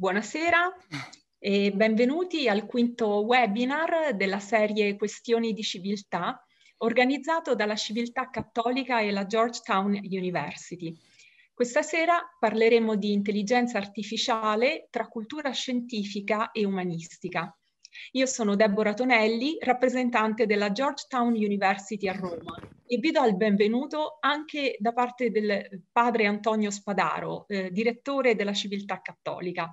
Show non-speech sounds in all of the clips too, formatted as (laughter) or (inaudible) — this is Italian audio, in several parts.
Buonasera e benvenuti al quinto webinar della serie Questioni di civiltà organizzato dalla Civiltà Cattolica e la Georgetown University. Questa sera parleremo di intelligenza artificiale tra cultura scientifica e umanistica. Io sono Deborah Tonelli, rappresentante della Georgetown University a Roma e vi do il benvenuto anche da parte del padre Antonio Spadaro, eh, direttore della Civiltà Cattolica.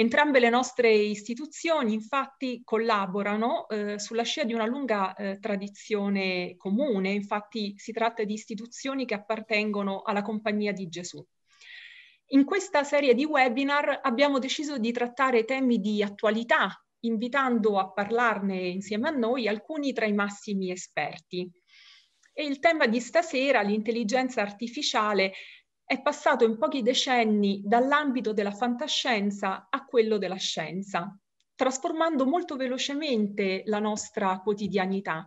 Entrambe le nostre istituzioni infatti collaborano eh, sulla scia di una lunga eh, tradizione comune, infatti si tratta di istituzioni che appartengono alla Compagnia di Gesù. In questa serie di webinar abbiamo deciso di trattare temi di attualità, invitando a parlarne insieme a noi alcuni tra i massimi esperti. E il tema di stasera, l'intelligenza artificiale, è passato in pochi decenni dall'ambito della fantascienza a quello della scienza, trasformando molto velocemente la nostra quotidianità.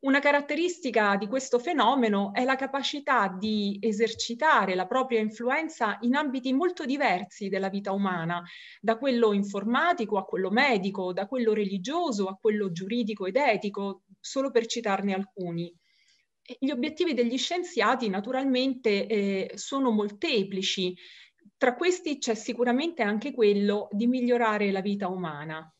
Una caratteristica di questo fenomeno è la capacità di esercitare la propria influenza in ambiti molto diversi della vita umana, da quello informatico a quello medico, da quello religioso a quello giuridico ed etico, solo per citarne alcuni. Gli obiettivi degli scienziati naturalmente eh, sono molteplici, tra questi c'è sicuramente anche quello di migliorare la vita umana.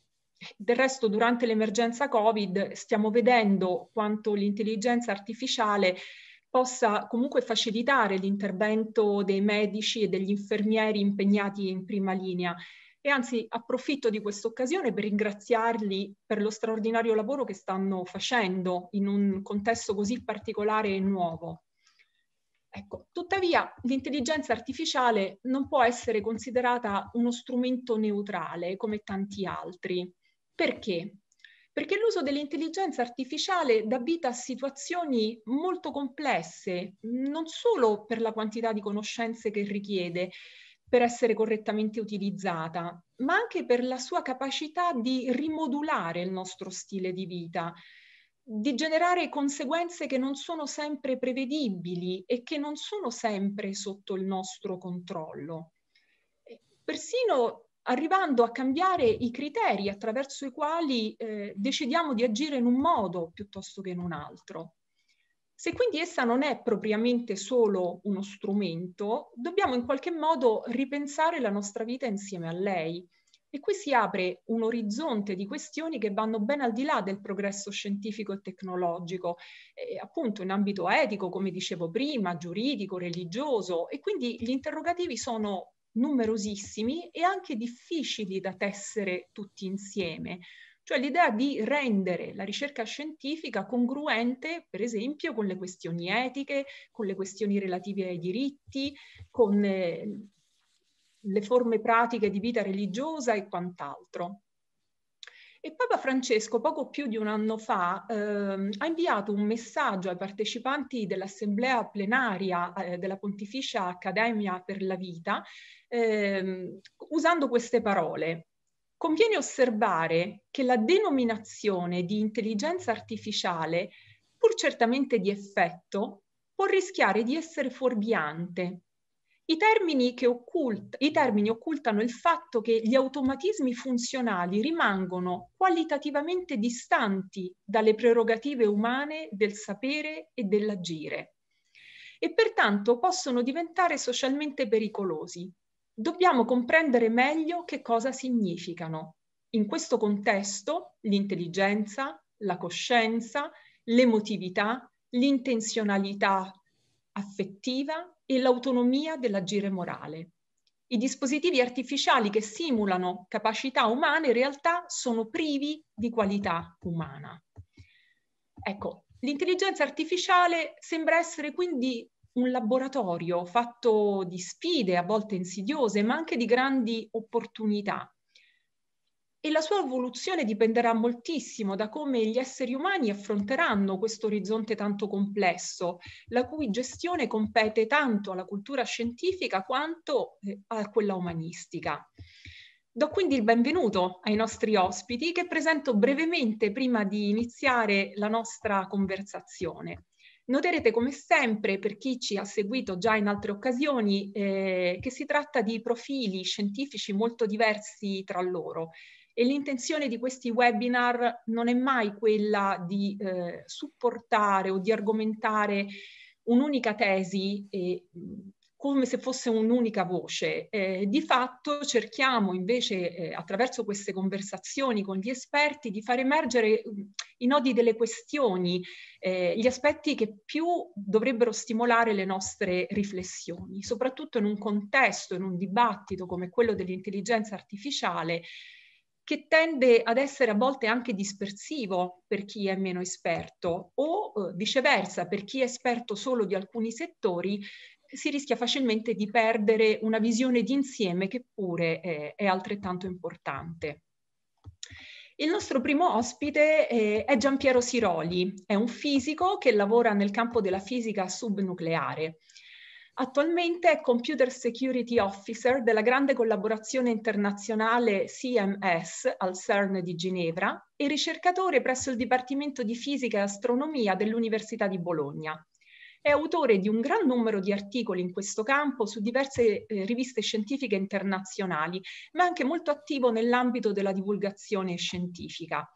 Del resto durante l'emergenza Covid stiamo vedendo quanto l'intelligenza artificiale possa comunque facilitare l'intervento dei medici e degli infermieri impegnati in prima linea e anzi approfitto di questa occasione per ringraziarli per lo straordinario lavoro che stanno facendo in un contesto così particolare e nuovo. Ecco, tuttavia l'intelligenza artificiale non può essere considerata uno strumento neutrale come tanti altri. Perché? Perché l'uso dell'intelligenza artificiale dà vita a situazioni molto complesse, non solo per la quantità di conoscenze che richiede, per essere correttamente utilizzata, ma anche per la sua capacità di rimodulare il nostro stile di vita, di generare conseguenze che non sono sempre prevedibili e che non sono sempre sotto il nostro controllo. Persino arrivando a cambiare i criteri attraverso i quali eh, decidiamo di agire in un modo piuttosto che in un altro. Se quindi essa non è propriamente solo uno strumento, dobbiamo in qualche modo ripensare la nostra vita insieme a lei. E qui si apre un orizzonte di questioni che vanno ben al di là del progresso scientifico e tecnologico, eh, appunto in ambito etico, come dicevo prima, giuridico, religioso, e quindi gli interrogativi sono numerosissimi e anche difficili da tessere tutti insieme cioè l'idea di rendere la ricerca scientifica congruente, per esempio, con le questioni etiche, con le questioni relative ai diritti, con eh, le forme pratiche di vita religiosa e quant'altro. E Papa Francesco, poco più di un anno fa, ehm, ha inviato un messaggio ai partecipanti dell'assemblea plenaria eh, della Pontificia Accademia per la Vita, ehm, usando queste parole. Conviene osservare che la denominazione di intelligenza artificiale, pur certamente di effetto, può rischiare di essere fuorviante. I termini, occult- I termini occultano il fatto che gli automatismi funzionali rimangono qualitativamente distanti dalle prerogative umane del sapere e dell'agire e pertanto possono diventare socialmente pericolosi, dobbiamo comprendere meglio che cosa significano. In questo contesto l'intelligenza, la coscienza, l'emotività, l'intenzionalità affettiva e l'autonomia dell'agire morale. I dispositivi artificiali che simulano capacità umane in realtà sono privi di qualità umana. Ecco, l'intelligenza artificiale sembra essere quindi un laboratorio fatto di sfide, a volte insidiose, ma anche di grandi opportunità. E la sua evoluzione dipenderà moltissimo da come gli esseri umani affronteranno questo orizzonte tanto complesso, la cui gestione compete tanto alla cultura scientifica quanto eh, a quella umanistica. Do quindi il benvenuto ai nostri ospiti che presento brevemente prima di iniziare la nostra conversazione. Noterete come sempre, per chi ci ha seguito già in altre occasioni, eh, che si tratta di profili scientifici molto diversi tra loro e l'intenzione di questi webinar non è mai quella di eh, supportare o di argomentare un'unica tesi e mm, come se fosse un'unica voce. Eh, di fatto cerchiamo invece eh, attraverso queste conversazioni con gli esperti di far emergere mm, i nodi delle questioni, eh, gli aspetti che più dovrebbero stimolare le nostre riflessioni, soprattutto in un contesto, in un dibattito come quello dell'intelligenza artificiale che tende ad essere a volte anche dispersivo per chi è meno esperto o eh, viceversa per chi è esperto solo di alcuni settori si rischia facilmente di perdere una visione d'insieme che pure eh, è altrettanto importante. Il nostro primo ospite eh, è Giampiero Siroli, è un fisico che lavora nel campo della fisica subnucleare. Attualmente è Computer Security Officer della grande collaborazione internazionale CMS al CERN di Ginevra e ricercatore presso il Dipartimento di Fisica e Astronomia dell'Università di Bologna. È autore di un gran numero di articoli in questo campo su diverse eh, riviste scientifiche internazionali, ma anche molto attivo nell'ambito della divulgazione scientifica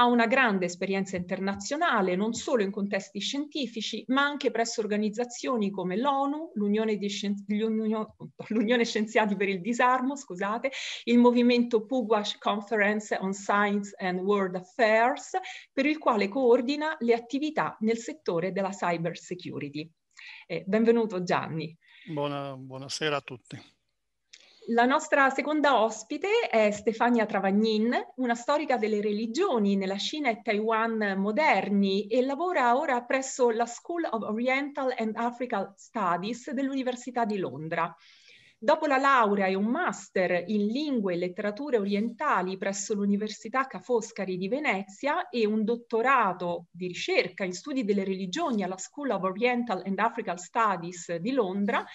ha una grande esperienza internazionale, non solo in contesti scientifici, ma anche presso organizzazioni come l'ONU, l'Unione, Scien- (laughs) l'Unione Scienziati per il Disarmo, scusate, il movimento Pugwash Conference on Science and World Affairs, per il quale coordina le attività nel settore della cyber security. Eh, benvenuto Gianni. Buona, buonasera a tutti. La nostra seconda ospite è Stefania Travagnin, una storica delle religioni nella Cina e Taiwan moderni e lavora ora presso la School of Oriental and African Studies dell'Università di Londra. Dopo la laurea e un master in lingue e letterature orientali presso l'Università Ca' Foscari di Venezia e un dottorato di ricerca in studi delle religioni alla School of Oriental and African Studies di Londra,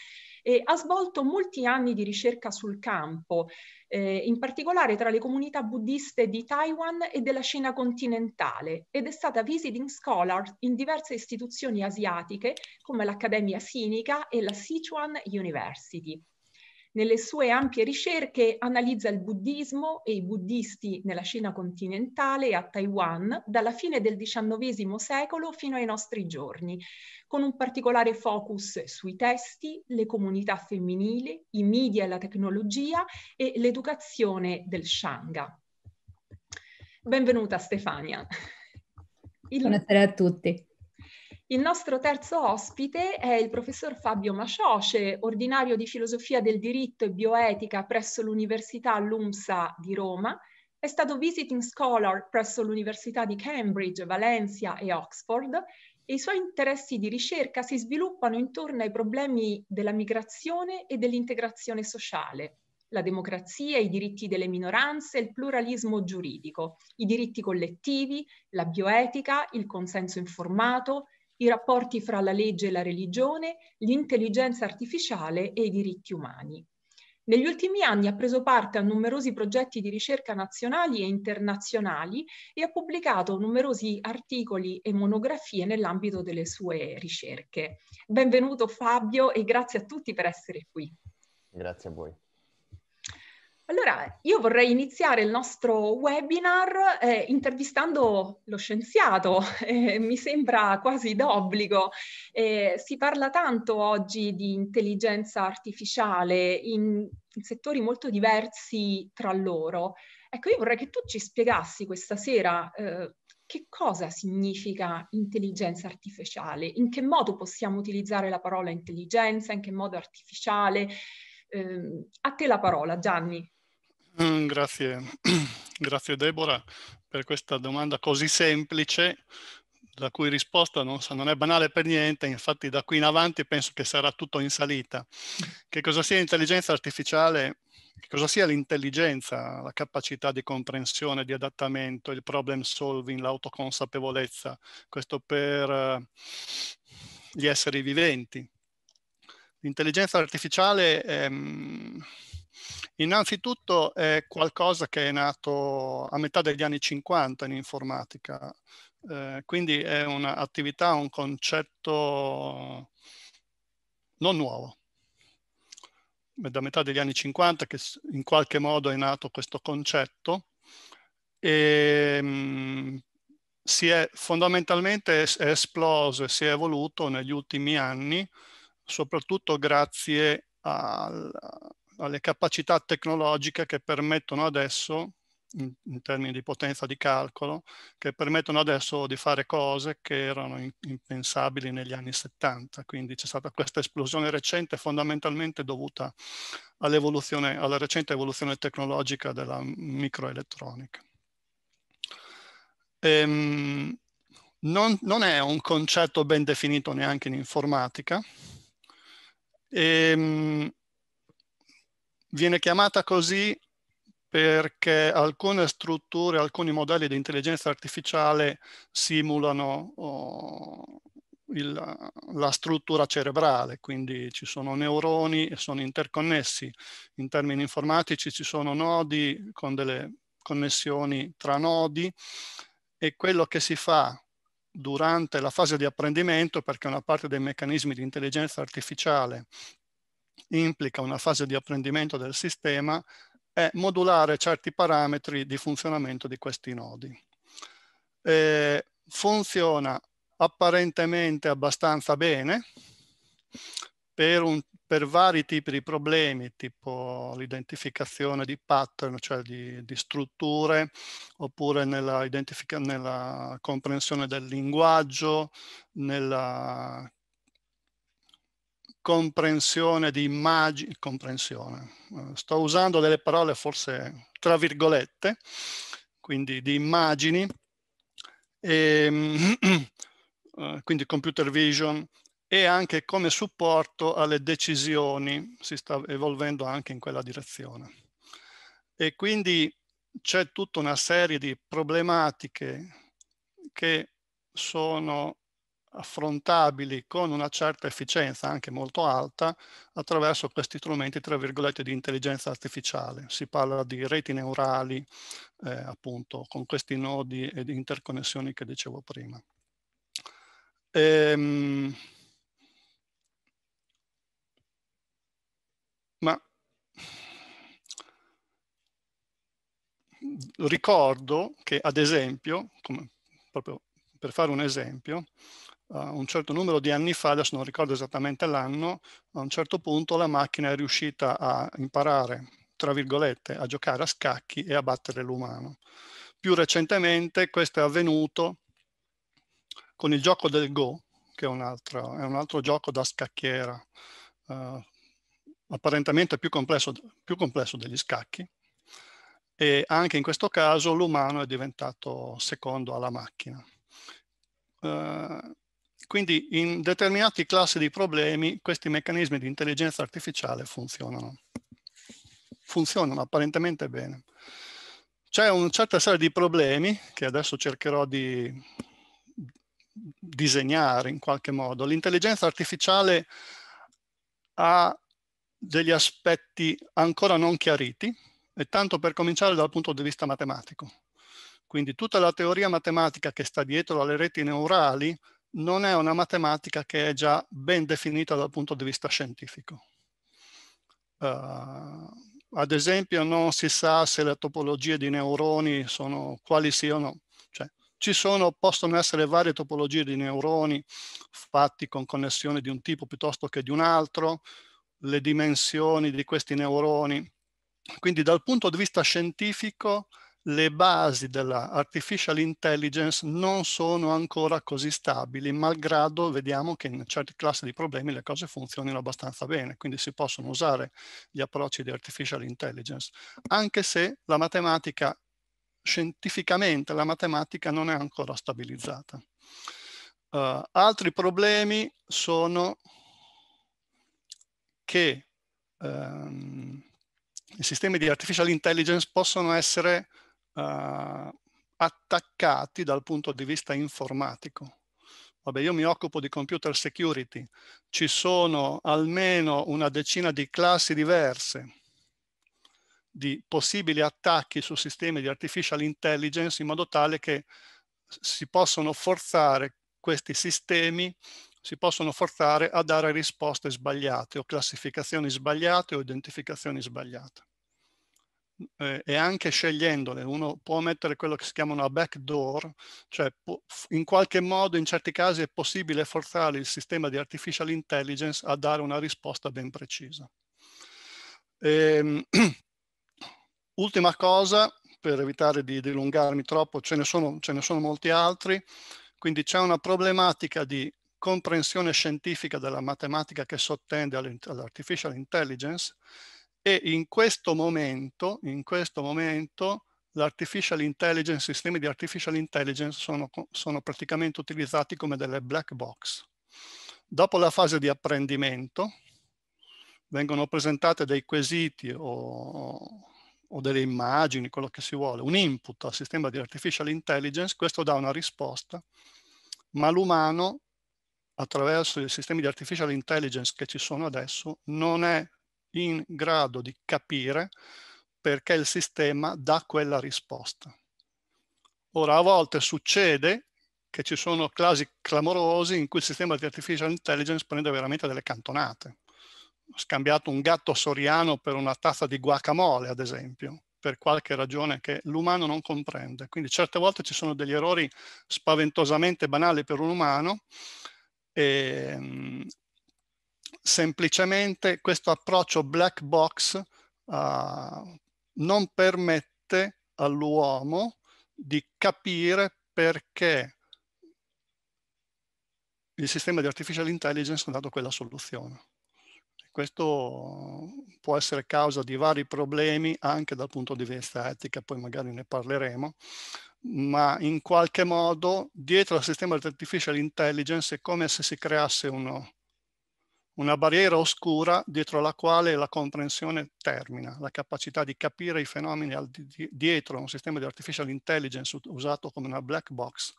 e ha svolto molti anni di ricerca sul campo, eh, in particolare tra le comunità buddiste di Taiwan e della Cina continentale ed è stata visiting scholar in diverse istituzioni asiatiche come l'Accademia Sinica e la Sichuan University. Nelle sue ampie ricerche analizza il buddismo e i buddisti nella Cina continentale e a Taiwan dalla fine del XIX secolo fino ai nostri giorni, con un particolare focus sui testi, le comunità femminili, i media e la tecnologia e l'educazione del Shanga. Benvenuta Stefania. Il... Buonasera a tutti. Il nostro terzo ospite è il professor Fabio Macioce, ordinario di filosofia del diritto e bioetica presso l'Università LUMSA di Roma. È stato visiting scholar presso l'Università di Cambridge, Valencia e Oxford e i suoi interessi di ricerca si sviluppano intorno ai problemi della migrazione e dell'integrazione sociale, la democrazia, i diritti delle minoranze, il pluralismo giuridico, i diritti collettivi, la bioetica, il consenso informato, i rapporti fra la legge e la religione, l'intelligenza artificiale e i diritti umani. Negli ultimi anni ha preso parte a numerosi progetti di ricerca nazionali e internazionali e ha pubblicato numerosi articoli e monografie nell'ambito delle sue ricerche. Benvenuto Fabio e grazie a tutti per essere qui. Grazie a voi. Allora, io vorrei iniziare il nostro webinar eh, intervistando lo scienziato, (laughs) eh, mi sembra quasi d'obbligo. Eh, si parla tanto oggi di intelligenza artificiale in, in settori molto diversi tra loro. Ecco, io vorrei che tu ci spiegassi questa sera eh, che cosa significa intelligenza artificiale, in che modo possiamo utilizzare la parola intelligenza, in che modo artificiale eh, a te la parola, Gianni. Mm, grazie. (clears throat) grazie Deborah per questa domanda così semplice, la cui risposta non, non, è banale per niente, infatti da qui in avanti penso che sarà tutto in salita. Che cosa sia intelligenza artificiale? Che cosa sia l'intelligenza, la capacità di comprensione, di adattamento, il problem solving, l'autoconsapevolezza? Questo per eh, gli esseri viventi. L'intelligenza artificiale ehm, innanzitutto è qualcosa che è nato a metà degli anni 50 in informatica, eh, quindi è un'attività, un concetto non nuovo. È da metà degli anni 50 che in qualche modo è nato questo concetto e ehm, mh, si è fondamentalmente è esploso e si è evoluto negli ultimi anni soprattutto grazie al, alle capacità tecnologiche che permettono adesso, in, in, termini di potenza di calcolo, che permettono adesso di fare cose che erano in, impensabili negli anni 70. Quindi c'è stata questa esplosione recente fondamentalmente dovuta all'evoluzione, alla recente evoluzione tecnologica della microelettronica. Ehm, non, non è un concetto ben definito neanche in informatica, e, ehm, viene chiamata così perché alcune strutture, alcuni modelli di intelligenza artificiale simulano oh, il, la struttura cerebrale, quindi ci sono neuroni e sono interconnessi. In termini informatici ci sono nodi con delle connessioni tra nodi e quello che si fa durante la fase di apprendimento perché una parte dei meccanismi di intelligenza artificiale implica una fase di apprendimento del sistema è modulare certi parametri di funzionamento di questi nodi. E funziona apparentemente abbastanza bene per un per vari tipi di problemi, tipo l'identificazione di pattern, cioè di, di strutture, oppure nella, nella comprensione del linguaggio, nella comprensione di immagini, comprensione, eh, sto usando delle parole forse tra virgolette, quindi di immagini, e, ehm, (clears throat) eh, quindi computer vision, e anche come supporto alle decisioni, si sta evolvendo anche in quella direzione. E quindi c'è tutta una serie di problematiche che sono affrontabili con una certa efficienza, anche molto alta, attraverso questi strumenti, tra virgolette, di intelligenza artificiale. Si parla di reti neurali, eh, appunto, con questi nodi e di interconnessioni che dicevo prima. Ehm, ricordo che, ad esempio, come, proprio per fare un esempio, uh, un certo numero di anni fa, adesso non ricordo esattamente l'anno, a un certo punto la macchina è riuscita a imparare, tra virgolette, a giocare a scacchi e a battere l'umano. Più recentemente questo è avvenuto con il gioco del Go, che è un altro, è un altro gioco da scacchiera, uh, apparentemente più complesso, più complesso degli scacchi, e anche in questo caso l'umano è diventato secondo alla macchina. Uh, quindi in determinati classi di problemi questi meccanismi di intelligenza artificiale funzionano. Funzionano apparentemente bene. C'è una certa serie di problemi che adesso cercherò di disegnare in qualche modo. L'intelligenza artificiale ha degli aspetti ancora non chiariti, e tanto per cominciare dal punto di vista matematico. Quindi tutta la teoria matematica che sta dietro alle reti neurali non è una matematica che è già ben definita dal punto di vista scientifico. Uh, ad esempio non si sa se le topologie di neuroni sono quali siano, cioè ci sono, possono essere varie topologie di neuroni fatti con connessioni di un tipo piuttosto che di un altro, le dimensioni di questi neuroni quindi dal punto di vista scientifico le basi dell'artificial intelligence non sono ancora così stabili, malgrado vediamo che in certe classi di problemi le cose funzionino abbastanza bene, quindi si possono usare gli approcci di artificial intelligence, anche se la matematica, scientificamente la matematica non è ancora stabilizzata. Uh, altri problemi sono che um, i sistemi di artificial intelligence possono essere uh, attaccati dal punto di vista informatico. Vabbè, io mi occupo di computer security, ci sono almeno una decina di classi diverse di possibili attacchi su sistemi di artificial intelligence in modo tale che si possono forzare questi sistemi si possono forzare a dare risposte sbagliate o classificazioni sbagliate o identificazioni sbagliate. Eh, e anche scegliendole, uno può mettere quello che si chiama una backdoor, cioè in qualche modo in certi casi è possibile forzare il sistema di artificial intelligence a dare una risposta ben precisa. E, ehm, (clears throat) ultima cosa, per evitare di dilungarmi troppo, ce ne sono, ce ne sono molti altri, quindi c'è una problematica di comprensione scientifica della matematica che sottende all'artificial intelligence e in questo momento, in questo momento l'artificial intelligence, i sistemi di artificial intelligence sono, sono praticamente utilizzati come delle black box. Dopo la fase di apprendimento vengono presentate dei quesiti o, o delle immagini, quello che si vuole, un input al sistema di artificial intelligence, questo dà una risposta, ma l'umano attraverso i sistemi di artificial intelligence che ci sono adesso, non è in grado di capire perché il sistema dà quella risposta. Ora, a volte succede che ci sono casi clamorosi in cui il sistema di artificial intelligence prende veramente delle cantonate. Ho scambiato un gatto soriano per una tazza di guacamole, ad esempio, per qualche ragione che l'umano non comprende. Quindi certe volte ci sono degli errori spaventosamente banali per un umano, e, ehm, semplicemente questo approccio black box uh, non permette all'uomo di capire perché il sistema di artificial intelligence ha dato quella soluzione. Questo può essere causa di vari problemi anche dal punto di vista etica, poi magari ne parleremo, ma in qualche modo dietro al sistema di artificial intelligence è come se si creasse uno, una barriera oscura dietro la quale la comprensione termina, la capacità di capire i fenomeni dietro un sistema di artificial intelligence usato come una black box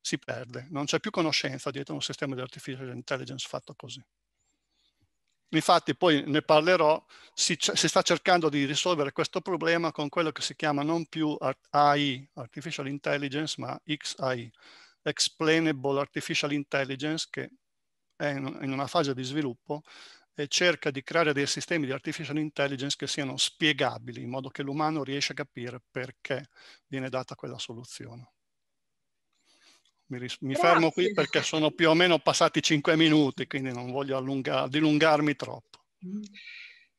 si perde, non c'è più conoscenza dietro un sistema di artificial intelligence fatto così. Infatti poi ne parlerò, si, si, sta cercando di risolvere questo problema con quello che si chiama non più AI, Artificial Intelligence, ma XAI, Explainable Artificial Intelligence, che è in una fase di sviluppo e cerca di creare dei sistemi di artificial intelligence che siano spiegabili, in modo che l'umano riesca a capire perché viene data quella soluzione mi, mi fermo qui perché sono più o meno passati cinque minuti, quindi non voglio allunga, dilungarmi troppo. Mm.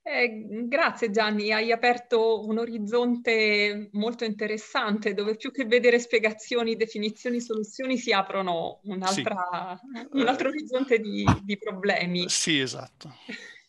Eh, grazie Gianni, hai aperto un orizzonte molto interessante dove più che vedere spiegazioni, definizioni, soluzioni si aprono sì. un altro orizzonte di, di problemi. Sì, esatto. (laughs)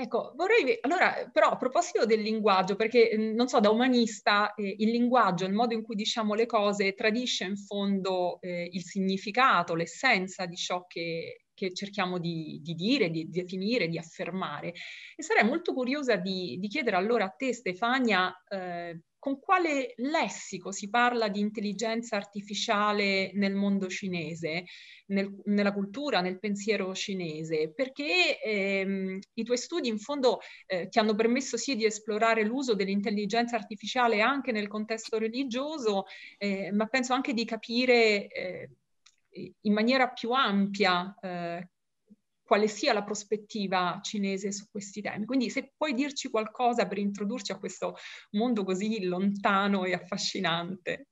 Ecco, vorrei, allora, però a proposito del linguaggio, perché mhmm, non so, da umanista eh, il linguaggio, il modo in cui diciamo le cose tradisce in fondo eh, il significato, l'essenza di ciò che, che cerchiamo di, di dire, di, di definire, di affermare. E sarei molto curiosa di, di chiedere allora a te, Stefania, eh, con quale lessico si parla di intelligenza artificiale nel mondo cinese, nel, nella cultura, nel pensiero cinese, perché ehm, i tuoi studi in fondo eh, ti hanno permesso sì di esplorare l'uso dell'intelligenza artificiale anche nel contesto religioso, eh, ma penso anche di capire eh, in maniera più ampia eh, quale sia la prospettiva cinese su questi temi. Quindi se puoi dirci qualcosa per introdurci a questo mondo così lontano e affascinante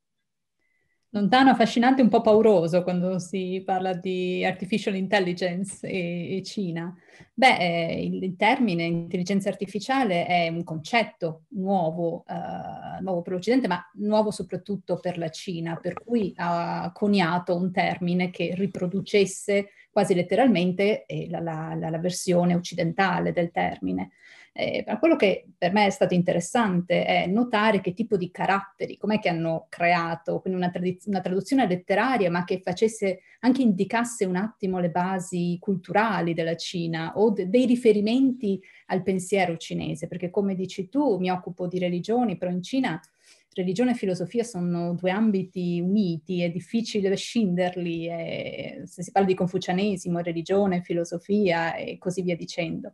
lontano, affascinante, un po' pauroso quando si parla di artificial intelligence e, e Cina. Beh, eh, il, il, termine intelligenza artificiale è un concetto nuovo, eh, nuovo per l'Occidente, ma nuovo soprattutto per la Cina, per cui ha coniato un termine che riproducesse quasi letteralmente eh, la, la, la versione occidentale del termine. Eh, ma quello che per me è stato interessante è notare che tipo di caratteri, com'è che hanno creato, quindi una, tradiz- una traduzione letteraria, ma che facesse, anche indicasse un attimo le basi culturali della Cina o de- dei riferimenti al pensiero cinese, perché come dici tu, mi occupo di religioni, però in Cina religione e filosofia sono due ambiti uniti, è difficile scinderli, è, eh, se si parla di confucianesimo, religione, filosofia e così via dicendo.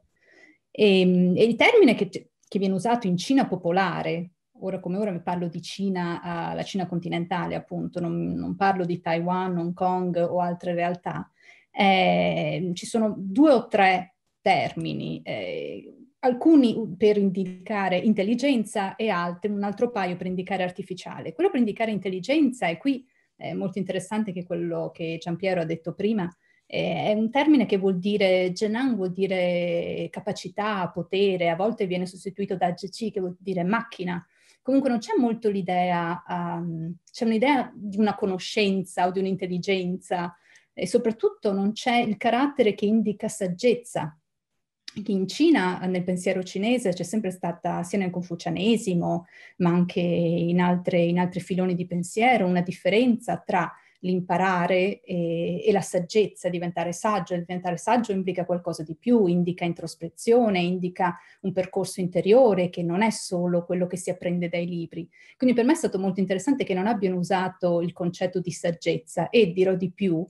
E, ehm, e il termine che, che, viene usato in Cina popolare, ora come ora mi parlo di Cina, uh, la Cina continentale appunto, non, non parlo di Taiwan, Hong Kong o altre realtà, eh, ci sono due o tre termini, eh, alcuni per indicare intelligenza e altri, un altro paio per indicare artificiale. Quello per indicare intelligenza, e qui è molto interessante che quello che Giampiero ha detto prima, eh, è un termine che vuol dire, Genang vuol dire capacità, potere, a volte viene sostituito da GC che vuol dire macchina. Comunque non c'è molto l'idea, um, c'è un'idea di una conoscenza o di un'intelligenza e soprattutto non c'è il carattere che indica saggezza. in Cina, nel pensiero cinese, c'è sempre stata, sia nel confucianesimo, ma anche in, altre, in altri filoni di pensiero, una differenza tra l'imparare e, e, la saggezza, diventare saggio. Diventare saggio implica qualcosa di più, indica introspezione, indica un percorso interiore che non è solo quello che si apprende dai libri. Quindi per me è stato molto interessante che non abbiano usato il concetto di saggezza e dirò di più,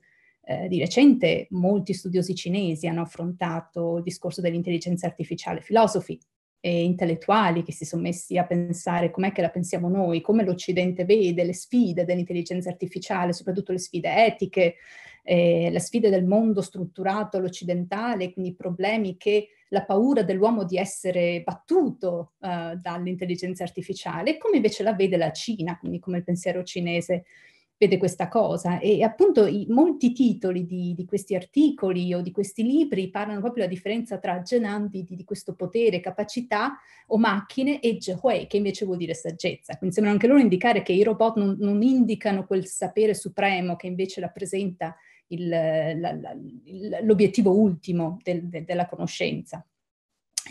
eh, di recente molti studiosi cinesi hanno affrontato il discorso dell'intelligenza artificiale, filosofi eh, intellettuali che si sono messi a pensare com'è che la pensiamo noi, come l'Occidente vede le sfide dell'intelligenza artificiale, soprattutto le sfide etiche, eh, le sfide del mondo strutturato all'occidentale, quindi i problemi che la paura dell'uomo di essere battuto eh, dall'intelligenza artificiale, come invece la vede la Cina, quindi come il pensiero cinese vede questa cosa e appunto i, molti titoli di, di, questi articoli o di questi libri parlano proprio della differenza tra genandi di, di, questo potere, capacità o macchine e jehui che invece vuol dire saggezza. Quindi sembrano anche loro indicare che i robot non, non indicano quel sapere supremo che invece rappresenta il, la, la, l'obiettivo ultimo del, de, della conoscenza.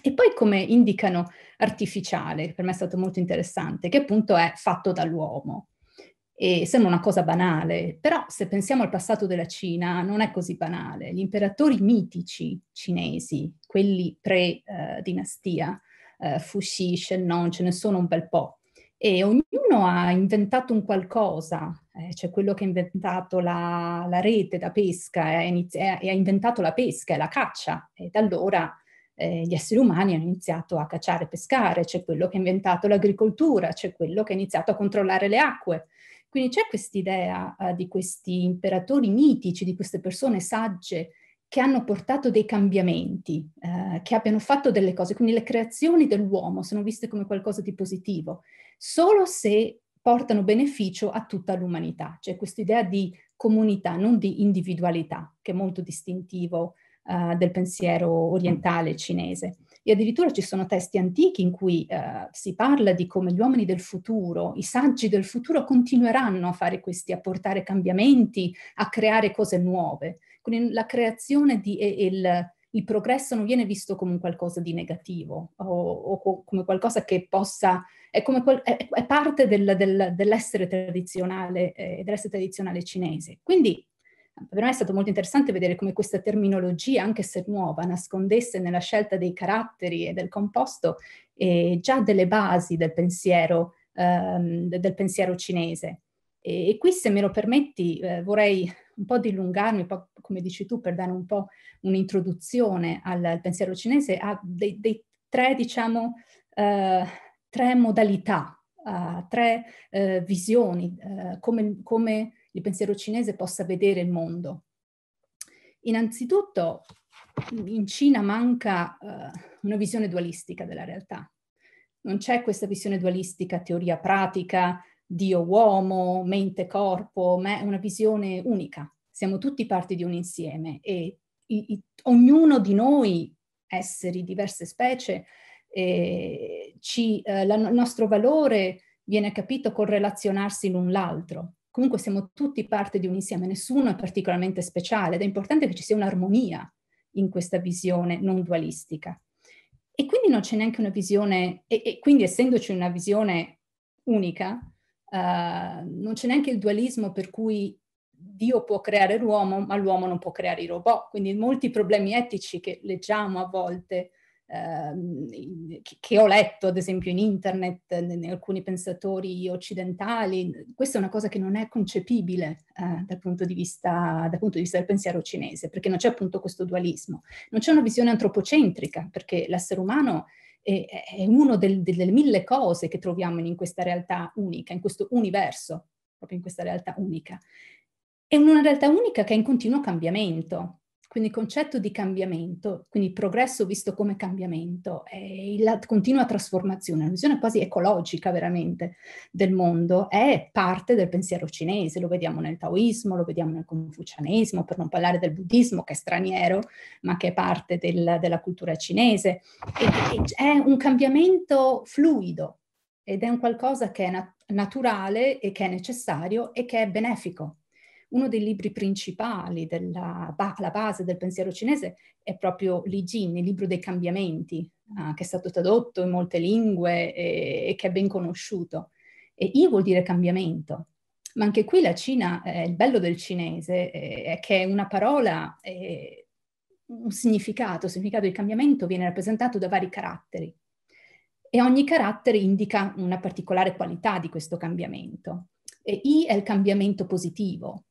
E poi come indicano artificiale, che per me è stato molto interessante, che appunto è fatto dall'uomo. E sembra una cosa banale, però se pensiamo al passato della Cina non è così banale. Gli imperatori mitici cinesi, quelli pre-dinastia, eh, eh, Fuxi, Shennon, ce ne sono un bel po', e ognuno ha inventato un qualcosa, eh, c'è cioè quello che ha inventato la, la rete da pesca e eh, ha, inizi- eh, ha, inventato la pesca e la caccia e da allora eh, gli esseri umani hanno iniziato a cacciare e pescare, c'è quello che ha inventato l'agricoltura, c'è quello che ha iniziato a controllare le acque, quindi c'è quest'idea eh, di questi imperatori mitici, di queste persone sagge che hanno portato dei cambiamenti, eh, che abbiano fatto delle cose. Quindi le creazioni dell'uomo sono viste come qualcosa di positivo, solo se portano beneficio a tutta l'umanità. C'è questa idea di comunità, non di individualità, che è molto distintivo eh, del pensiero orientale cinese e addirittura ci sono testi antichi in cui eh, si parla di come gli uomini del futuro, i saggi del futuro continueranno a fare questi, a portare cambiamenti, a creare cose nuove. Quindi la creazione di, e, il, il progresso non viene visto come qualcosa di negativo o, o come qualcosa che possa, è, qual, è, è parte del, del, dell'essere tradizionale, eh, dell'essere tradizionale cinese. Quindi per me è stato molto interessante vedere come questa terminologia, anche se nuova, nascondesse nella scelta dei caratteri e del composto eh, già delle basi del pensiero, ehm, del pensiero cinese. E, e, qui, se me lo permetti, eh, vorrei un po' dilungarmi, po', come dici tu, per dare un po' un'introduzione al, al pensiero cinese, a dei, dei tre, diciamo, eh, tre modalità, a tre eh, visioni, eh, come, come il pensiero cinese possa vedere il mondo. Innanzitutto in Cina manca eh, una visione dualistica della realtà. Non c'è questa visione dualistica, teoria pratica, Dio uomo, mente corpo, ma è una visione unica. Siamo tutti parte di un insieme e i, i, ognuno di noi, esseri diverse specie, eh, ci, eh, la, il nostro valore viene capito col relazionarsi l'un l'altro comunque siamo tutti parte di un insieme, nessuno è particolarmente speciale ed è importante che ci sia un'armonia in questa visione non dualistica. E quindi non c'è neanche una visione, e, e quindi essendoci una visione unica, uh, non c'è neanche il dualismo per cui Dio può creare l'uomo, ma l'uomo non può creare i robot. Quindi molti problemi etici che leggiamo a volte Ehm, che ho letto ad esempio in internet, in alcuni pensatori occidentali, questa è una cosa che non è concepibile eh, dal, punto vista, dal punto di vista del pensiero cinese, perché non c'è appunto questo dualismo, non c'è una visione antropocentrica, perché l'essere umano è, una del, delle mille cose che troviamo in questa realtà unica, in questo universo, proprio in questa realtà unica. È una realtà unica che è in continuo cambiamento. Quindi il concetto di cambiamento, quindi progresso visto come cambiamento, la continua trasformazione, una visione quasi ecologica veramente del mondo, è parte del pensiero cinese, lo vediamo nel taoismo, lo vediamo nel confucianesimo, per non parlare del buddismo che è straniero, ma che è parte del, della cultura cinese. E, e è un cambiamento fluido ed è un qualcosa che è nat- naturale e che è necessario e che è benefico uno dei libri principali della ba- base del pensiero cinese è proprio Li Jin, il libro dei cambiamenti, uh, che è stato tradotto in molte lingue e, e che è ben conosciuto. E I vuol dire cambiamento. Ma anche qui la Cina, eh, il bello del cinese eh, è che una parola, eh, un significato, il significato di cambiamento viene rappresentato da vari caratteri e ogni carattere indica una particolare qualità di questo cambiamento. E I è il cambiamento positivo,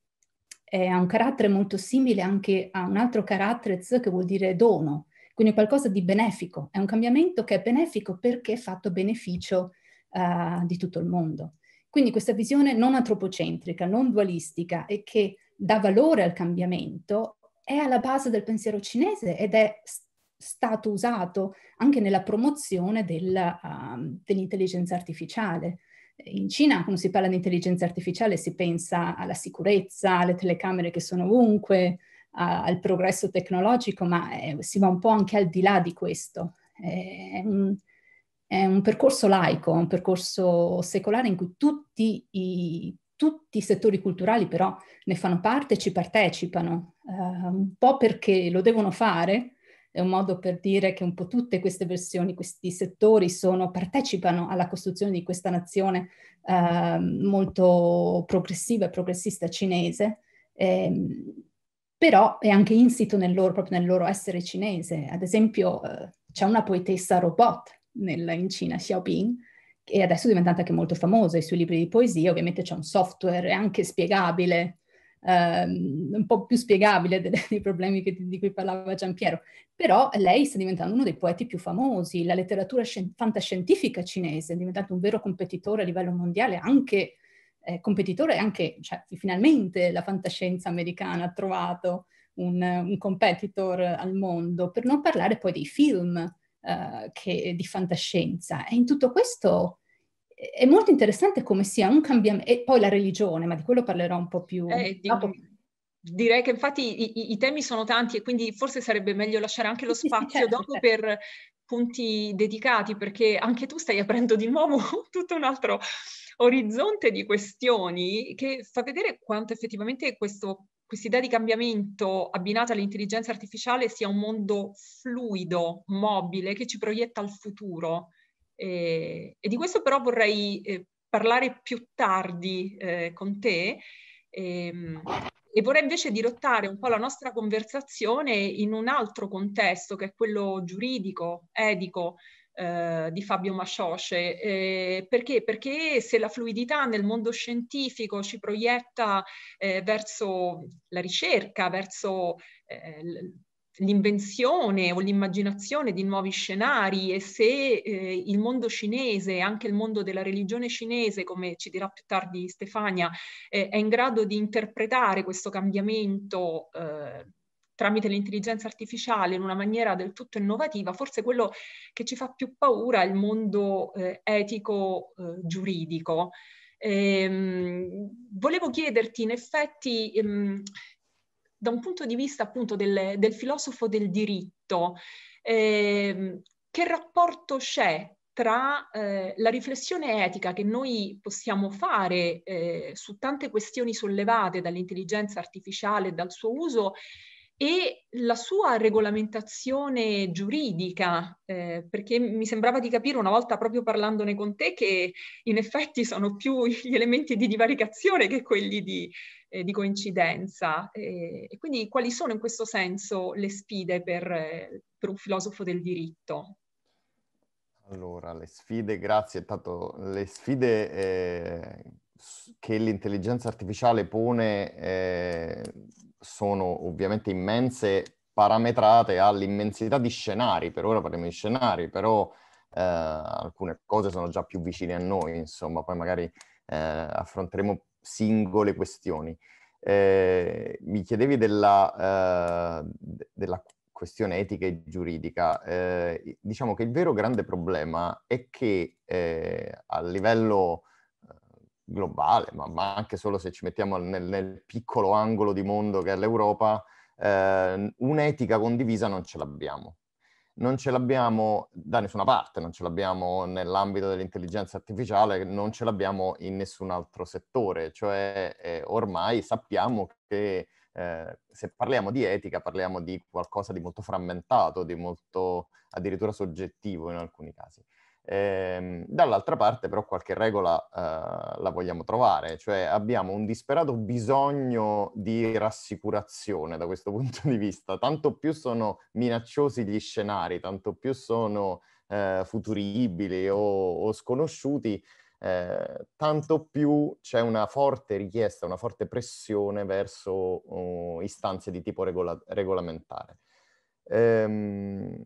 ha un carattere molto simile anche a un altro carattere che vuol dire dono, quindi qualcosa di benefico. È un cambiamento che è benefico perché è fatto beneficio uh, di tutto il mondo. Quindi questa visione non antropocentrica, non dualistica e che dà valore al cambiamento è alla base del pensiero cinese ed è stato usato anche nella promozione della, uh, ehm, dell'intelligenza artificiale in Cina quando si parla di intelligenza artificiale si pensa alla sicurezza, alle telecamere che sono ovunque, a, al progresso tecnologico, ma eh, si va un po' anche al di là di questo. È un, è un percorso laico, un percorso secolare in cui tutti i, tutti i settori culturali però ne fanno parte, e ci partecipano, eh, un po' perché lo devono fare, è un modo per dire che un po' tutte queste versioni, questi settori sono, partecipano alla costruzione di questa nazione eh, molto progressiva e progressista cinese, eh, però è anche insito nel loro, proprio nel loro essere cinese. Ad esempio eh, c'è una poetessa robot nel, in Cina, Xiaoping, che adesso è diventata anche molto famosa, i suoi libri di poesia, ovviamente c'è un software, è anche spiegabile ehm, un po' più spiegabile dei, (laughs) dei problemi che, di cui parlava Giampiero, però lei sta diventando uno dei poeti più famosi, la letteratura scien- fantascientifica cinese è diventato un vero competitore a livello mondiale, anche eh, competitore, anche cioè, finalmente la fantascienza americana ha trovato un, un competitor al mondo, per non parlare poi dei film eh, che, di fantascienza. E in tutto questo è molto interessante come sia un cambiamento, e poi la religione, ma di quello parlerò un po' più eh, dopo. Direi che infatti i, i, i, temi sono tanti e quindi forse sarebbe meglio lasciare anche lo spazio certo, dopo certo. per punti dedicati, perché anche tu stai aprendo di nuovo (laughs) tutto un altro orizzonte di questioni che fa vedere quanto effettivamente questo quest'idea di cambiamento abbinata all'intelligenza artificiale sia un mondo fluido, mobile, che ci proietta al futuro. E, eh, e di questo però vorrei eh, parlare più tardi eh, con te ehm, e vorrei invece dirottare un po' la nostra conversazione in un altro contesto che è quello giuridico, etico, eh, di Fabio Mascioce. Eh, perché? Perché se la fluidità nel mondo scientifico ci proietta eh, verso la ricerca, verso eh, l'invenzione o l'immaginazione di nuovi scenari e se eh, il mondo cinese, anche il mondo della religione cinese, come ci dirà più tardi Stefania, eh, è in grado di interpretare questo cambiamento eh, tramite l'intelligenza artificiale in una maniera del tutto innovativa, forse quello che ci fa più paura è il mondo eh, etico-giuridico. Eh, ehm, volevo chiederti in effetti... Ehm, da un punto di vista appunto del, del filosofo del diritto, eh, che rapporto c'è tra eh, la riflessione etica che noi possiamo fare eh, su tante questioni sollevate dall'intelligenza artificiale e dal suo uso e la sua regolamentazione giuridica, eh, perché mi sembrava di capire una volta proprio parlandone con te che in effetti sono più (laughs) gli elementi di divaricazione che quelli di, eh, di coincidenza. Eh, e quindi quali sono in questo senso le sfide per, per un filosofo del diritto? Allora, le sfide, grazie, intanto le sfide eh, che l'intelligenza artificiale pone eh, sono ovviamente immense, parametrate all'immensità di scenari, per ora parliamo di scenari, però eh, alcune cose sono già più vicine a noi, insomma, poi magari eh, affronteremo singole questioni. Eh, mi chiedevi della, eh, della, questione etica e giuridica. Eh, diciamo che il vero grande problema è che eh, a livello globale, ma, ma, anche solo se ci mettiamo nel, nel, piccolo angolo di mondo che è l'Europa, eh, un'etica condivisa non ce l'abbiamo. Non ce l'abbiamo da nessuna parte, non ce l'abbiamo nell'ambito dell'intelligenza artificiale, non ce l'abbiamo in nessun altro settore. Cioè eh, ormai sappiamo che eh, se parliamo di etica parliamo di qualcosa di molto frammentato, di molto addirittura soggettivo in alcuni casi. Ehm, dall'altra parte però qualche regola eh, la vogliamo trovare, cioè abbiamo un disperato bisogno di rassicurazione da questo (laughs) punto di vista, tanto più sono minacciosi gli scenari, tanto più sono eh, futuribili o, o sconosciuti, eh, tanto più c'è una forte richiesta, una forte pressione verso uh, istanze di tipo regola- regolamentare. Ehm,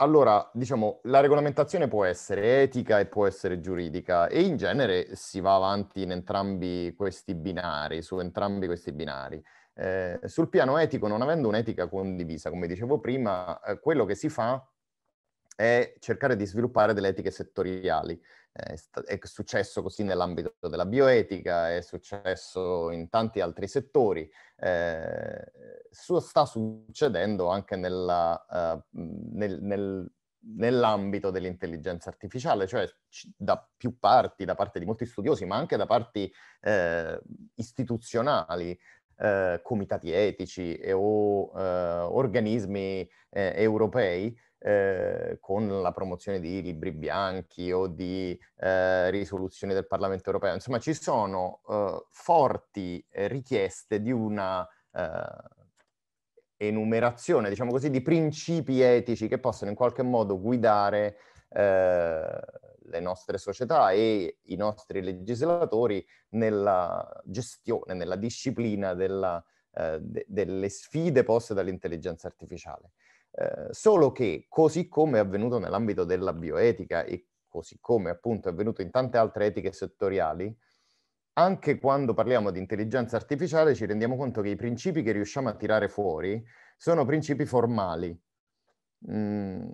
allora, diciamo, la regolamentazione può essere etica e può essere giuridica e in genere si va avanti in entrambi questi binari, su entrambi questi binari. Eh, sul piano etico, non avendo un'etica condivisa, come dicevo prima, eh, quello che si fa è cercare di sviluppare delle etiche settoriali, è, st- è successo così nell'ambito della bioetica, è successo in tanti altri settori, eh, su- sta succedendo anche nella, uh, nel, nel, nell'ambito dell'intelligenza artificiale, cioè c- da più parti, da parte di molti studiosi, ma anche da parti eh, istituzionali, eh, comitati etici e o eh, organismi eh, europei eh, con la promozione di libri bianchi o di eh, risoluzioni del Parlamento europeo. Insomma, ci sono eh, forti eh, richieste di una eh, enumerazione, diciamo così, di principi etici che possono in qualche modo guidare eh, le nostre società e i nostri legislatori nella gestione, nella disciplina della, de- delle sfide poste dall'intelligenza artificiale. Ehm, solo che, così come è avvenuto nell'ambito della bioetica e così come appunto è avvenuto in tante altre etiche settoriali, anche quando parliamo di intelligenza artificiale ci rendiamo conto che i principi che riusciamo a tirare fuori sono principi formali mh, mm,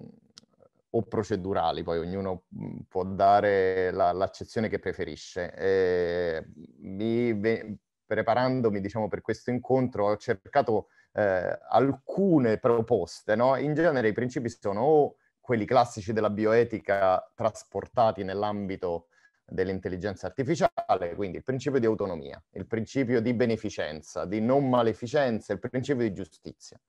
o procedurali, poi ognuno mm, può dare la, l'accezione che preferisce. Eh, mi, preparandomi diciamo, per questo incontro ho cercato eh, alcune proposte, no? in genere i principi sono o quelli classici della bioetica trasportati nell'ambito dell'intelligenza artificiale, quindi il principio di autonomia, il principio di beneficenza, di non maleficenza, il principio di giustizia.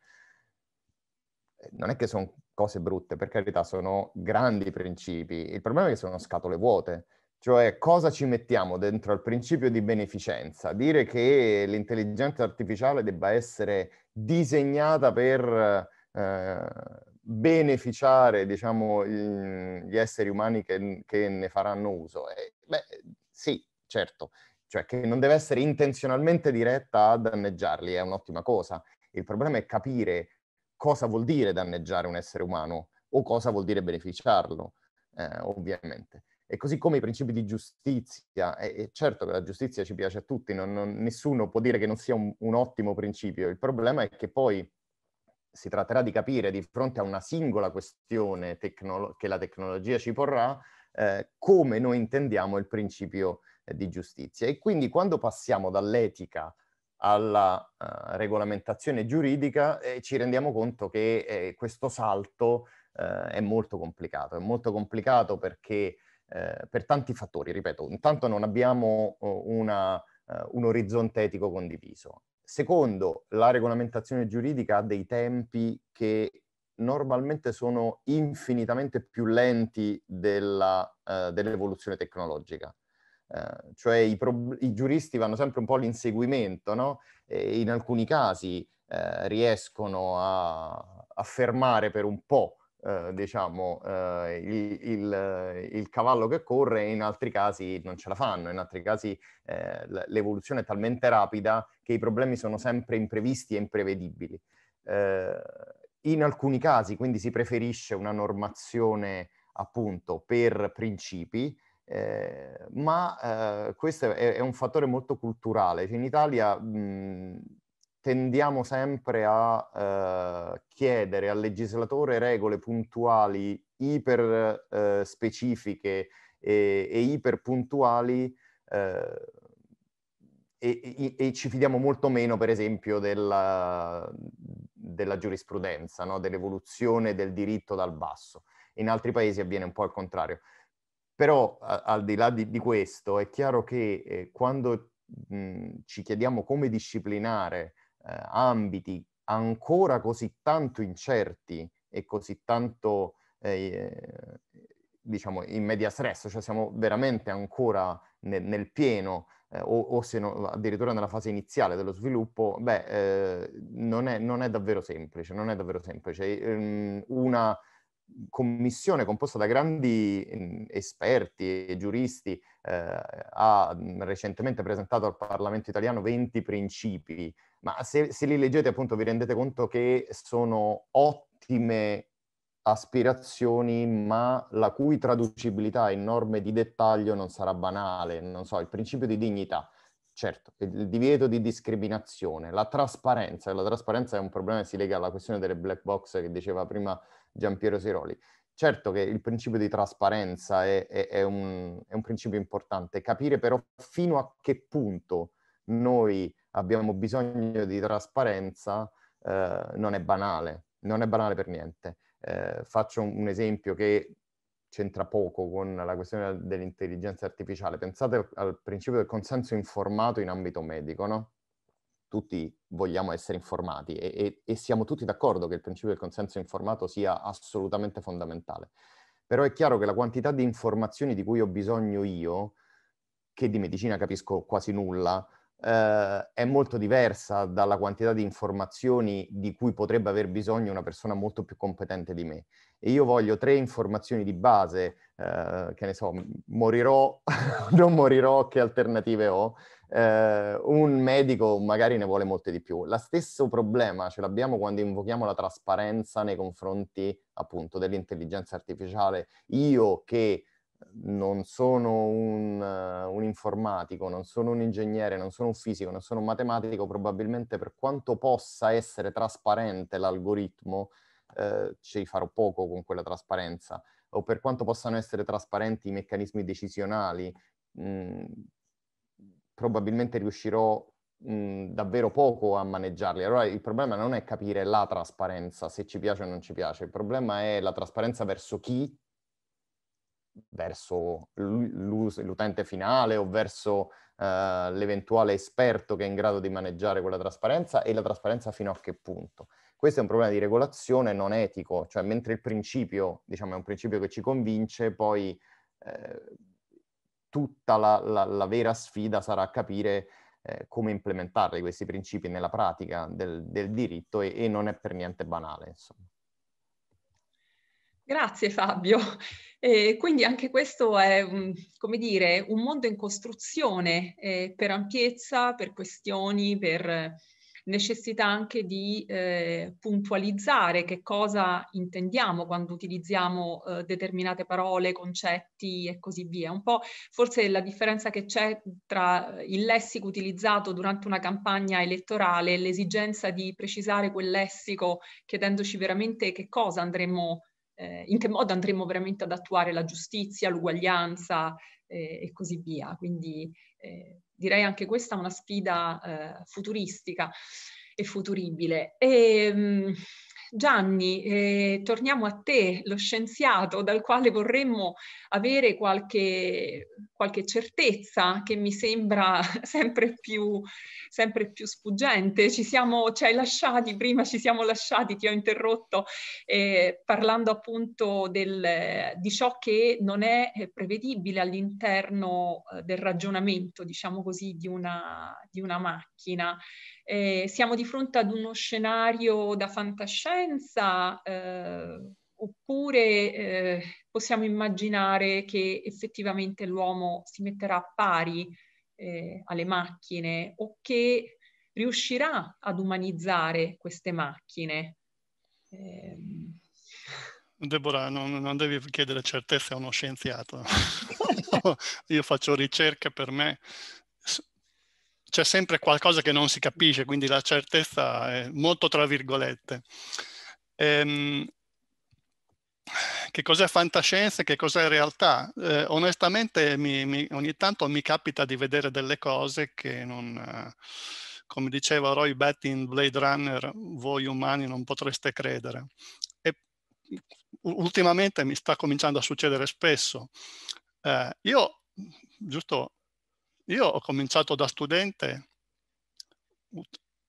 Eh, non è che sono cose brutte, per carità, sono grandi principi. Il problema è che sono scatole vuote, cioè, cosa ci mettiamo dentro al principio di beneficenza? Dire che l'intelligenza artificiale debba essere disegnata per eh, beneficiare, diciamo, gli esseri umani che, che ne faranno uso. E, beh, sì, certo, cioè che non deve essere intenzionalmente diretta a danneggiarli, è un'ottima cosa. Il problema è capire cosa vuol dire danneggiare un essere umano o cosa vuol dire beneficiarlo, eh, ovviamente. E così come i principi di giustizia, e, certo che la giustizia ci piace a tutti, non, non, nessuno può dire che non sia un, un ottimo principio, il problema è che poi si tratterà di capire di fronte a una singola questione tecnolo- che la tecnologia ci porrà, eh, come noi intendiamo il principio eh, di giustizia. E quindi quando passiamo dall'etica alla uh, regolamentazione giuridica eh, ci rendiamo conto che eh, questo salto eh, è molto complicato. È molto complicato perché eh, per tanti fattori, ripeto, intanto non abbiamo eh, una, uh, un orizzonte etico condiviso. Secondo, la regolamentazione giuridica ha dei tempi che normalmente sono infinitamente più lenti della, uh, dell'evoluzione tecnologica. Uh, cioè i, pro- i, giuristi vanno sempre un po' all'inseguimento, no? in alcuni casi riescono a, a fermare per un po' Eh, diciamo, eh, il, il, il, cavallo che corre e in altri casi non ce la fanno, in altri casi eh, l'evoluzione è talmente rapida che i problemi sono sempre imprevisti e imprevedibili. Eh, in alcuni casi quindi si preferisce una normazione appunto per principi, eh, ma questo è, è, un fattore molto culturale. Cioè, in Italia mh, tendiamo sempre a eh, chiedere al legislatore regole puntuali, iper eh, specifiche e, e, iper puntuali eh, e, e, e, ci fidiamo molto meno, per esempio, della, della giurisprudenza, no? dell'evoluzione del diritto dal basso. In altri paesi avviene un po' al contrario. Però a, al di là di, di, questo è chiaro che eh, quando mh, ci chiediamo come disciplinare eh, ambiti ancora così tanto incerti e così tanto eh, eh diciamo in media stress, cioè siamo veramente ancora nel, nel pieno eh, o, o, se no, addirittura nella fase iniziale dello sviluppo, beh, eh, non, è, non, è, davvero semplice, non è davvero semplice. Ehm, una commissione composta da grandi mm, esperti e giuristi eh, ha mm, recentemente presentato al Parlamento italiano 20 principi ma se, se li leggete appunto vi rendete conto che sono ottime aspirazioni, ma la cui traducibilità in norme di dettaglio non sarà banale, non so, il principio di dignità, certo, il divieto di discriminazione, la trasparenza, la trasparenza è un problema che si lega alla questione delle black box che diceva prima Giampiero Siroli. Certo che il principio di trasparenza è, è, è, un, è un principio importante, capire però fino a che punto noi abbiamo bisogno di trasparenza eh, non è banale, non è banale per niente. Eh, faccio un, un, esempio che c'entra poco con la questione dell'intelligenza artificiale. Pensate al, principio del consenso informato in ambito medico, no? Tutti vogliamo essere informati e, e, e siamo tutti d'accordo che il principio del consenso informato sia assolutamente fondamentale. Però è chiaro che la quantità di informazioni di cui ho bisogno io, che di medicina capisco quasi nulla, eh, è molto diversa dalla quantità di informazioni di cui potrebbe aver bisogno una persona molto più competente di me. E io voglio tre informazioni di base, eh, che ne so, morirò, (laughs) non morirò, che alternative ho. Eh, un medico magari ne vuole molte di più. Lo stesso problema ce l'abbiamo quando invochiamo la trasparenza nei confronti appunto dell'intelligenza artificiale. Io che non sono un, un, informatico, non sono un ingegnere, non sono un fisico, non sono un matematico, probabilmente per quanto possa essere trasparente l'algoritmo, eh, ci farò poco con quella trasparenza, o per quanto possano essere trasparenti i meccanismi decisionali, mh, mm, probabilmente riuscirò mh, mm, davvero poco a maneggiarli. Allora il problema non è capire la trasparenza, se ci piace o non ci piace, il problema è la trasparenza verso chi verso l'utente finale o verso eh, l'eventuale esperto che è in grado di maneggiare quella trasparenza e la trasparenza fino a che punto. Questo è un problema di regolazione non etico, cioè mentre il principio, diciamo, è un principio che ci convince, poi eh, tutta la, la, la, vera sfida sarà capire eh, come implementare questi principi nella pratica del, del diritto e, e non è per niente banale, insomma. Grazie Fabio. (laughs) Eh, quindi anche questo è un, come dire, un mondo in costruzione eh, per ampiezza, per questioni, per necessità anche di eh, puntualizzare che cosa intendiamo quando utilizziamo eh, determinate parole, concetti e così via. Un po' forse la differenza che c'è tra il lessico utilizzato durante una campagna elettorale e l'esigenza di precisare quel lessico chiedendoci veramente che cosa andremo a eh, in che modo andremo veramente ad attuare la giustizia, l'uguaglianza eh, e così via. Quindi eh, direi anche questa è una sfida eh, futuristica e futuribile. E, ehm, mh, Gianni, eh, torniamo a te, lo scienziato dal quale vorremmo avere qualche, qualche certezza che mi sembra (laughs) sempre più, sempre più sfuggente. Ci, siamo, ci hai lasciati, prima ci siamo lasciati, ti ho interrotto eh, parlando appunto del, di ciò che non è eh, prevedibile all'interno eh, del ragionamento, diciamo così, di una, di una macchina. Eh, siamo di fronte ad uno scenario da fantascienza eh, oppure eh, possiamo immaginare che effettivamente l'uomo si metterà a pari eh, alle macchine o che riuscirà ad umanizzare queste macchine? Ehm. Deborah, non, non, devi chiedere certezze a uno scienziato. (laughs) Io faccio ricerca per me c'è sempre qualcosa che non si capisce, quindi la certezza è molto tra virgolette. Ehm, che cos'è fantascienza e che cos'è realtà? Eh, onestamente mi, mi, ogni tanto mi capita di vedere delle cose che non... Eh, come diceva Roy Bett in Blade Runner, voi umani non potreste credere. E ultimamente mi sta cominciando a succedere spesso. Eh, io, giusto io ho cominciato da studente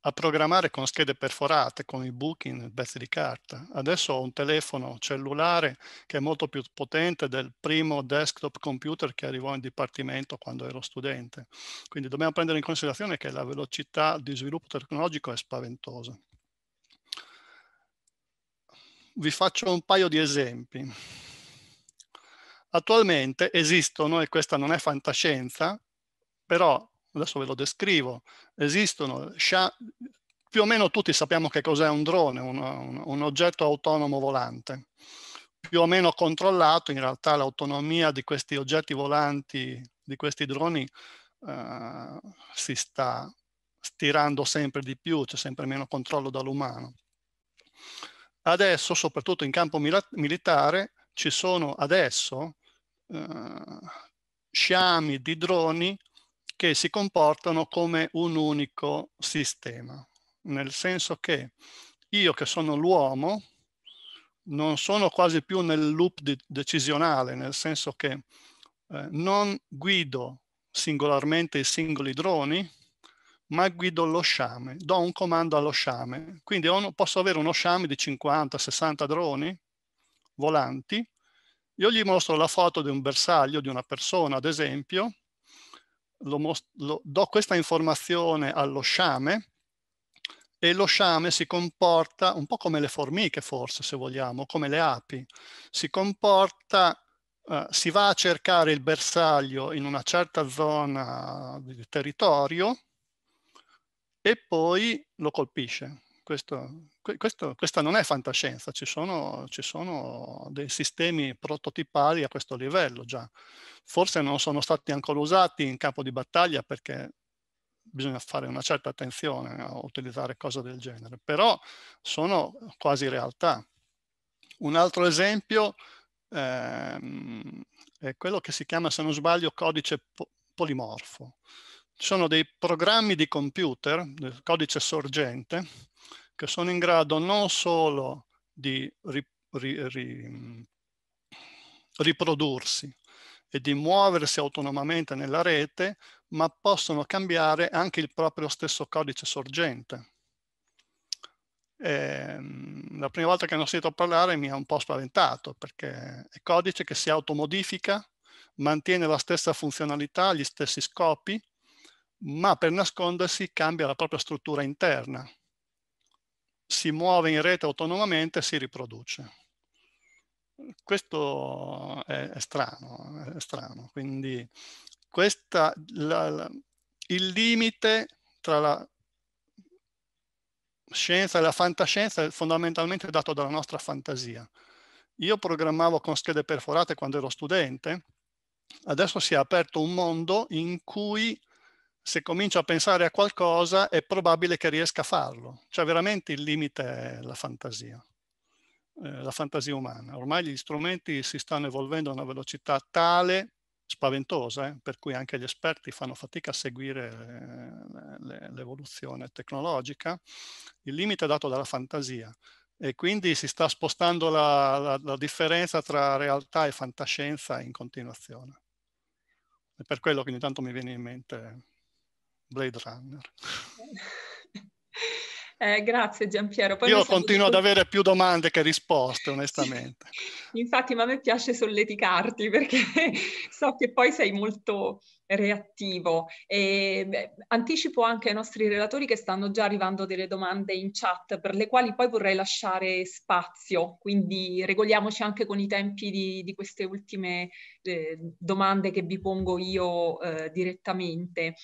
a programmare con schede perforate, con i booking, pezzi di carta. Adesso ho un telefono cellulare che è molto più potente del primo desktop computer che arrivò in dipartimento quando ero studente. Quindi dobbiamo prendere in considerazione che la velocità di sviluppo tecnologico è spaventosa. Vi faccio un paio di esempi. Attualmente esistono, e questa non è fantascienza, però adesso ve lo descrivo, esistono più o meno tutti sappiamo che cos'è un drone, un, un, un, oggetto autonomo volante, più o meno controllato, in realtà l'autonomia di questi oggetti volanti, di questi droni, eh, si sta stirando sempre di più, c'è sempre meno controllo dall'umano. Adesso, soprattutto in campo militare, ci sono adesso eh, sciami di droni che si comportano come un unico sistema, nel senso che io che sono l'uomo non sono quasi più nel loop decisionale, nel senso che eh, non guido singolarmente i singoli droni, ma guido lo sciame, do un comando allo sciame. Quindi uno, posso avere uno sciame di 50-60 droni volanti, io gli mostro la foto di un bersaglio, di una persona ad esempio, lo lo, do questa informazione allo sciame e lo sciame si comporta un po' come le formiche forse se vogliamo, come le api, si comporta, eh, si va a cercare il bersaglio in una certa zona di territorio e poi lo colpisce. Questo, questo, questa non è fantascienza, ci sono, ci sono, dei sistemi prototipali a questo livello già. Forse non sono stati ancora usati in campo di battaglia perché bisogna fare una certa attenzione a utilizzare cose del genere, però sono quasi realtà. Un altro esempio ehm, è quello che si chiama, se non sbaglio, codice po polimorfo. Ci sono dei programmi di computer, codice sorgente, che sono in grado non solo di ri, ri, ri, riprodursi e di muoversi autonomamente nella rete, ma possono cambiare anche il proprio stesso codice sorgente. E, ehm, la prima volta che ne ho sentito parlare mi ha un po' spaventato perché è codice che si automodifica, mantiene la stessa funzionalità, gli stessi scopi, ma per nascondersi cambia la propria struttura interna si muove in rete autonomamente e si riproduce. Questo è, è strano, è strano. Quindi questa, la, la, il limite tra la scienza e la fantascienza è fondamentalmente dato dalla nostra fantasia. Io programmavo con schede perforate quando ero studente, adesso si è aperto un mondo in cui se comincio a pensare a qualcosa è probabile che riesca a farlo. Cioè veramente il limite è la fantasia, eh, la fantasia umana. Ormai gli strumenti si stanno evolvendo a una velocità tale, spaventosa, eh, per cui anche gli esperti fanno fatica a seguire eh, l'evoluzione tecnologica. Il limite è dato dalla fantasia e quindi si sta spostando la, la, la differenza tra realtà e fantascienza in continuazione. È per quello che ogni tanto mi viene in mente Blade Runner. (laughs) Eh, grazie Giampiero. Io continuo ad avere più domande che risposte, onestamente. (laughs) Infatti, ma a me piace solleticarti perché (laughs) so che poi sei molto reattivo. E, beh, anticipo anche ai nostri relatori che stanno già arrivando delle domande in chat per le quali poi vorrei lasciare spazio, quindi regoliamoci anche con i tempi di, di queste ultime eh, domande che vi pongo io eh, direttamente.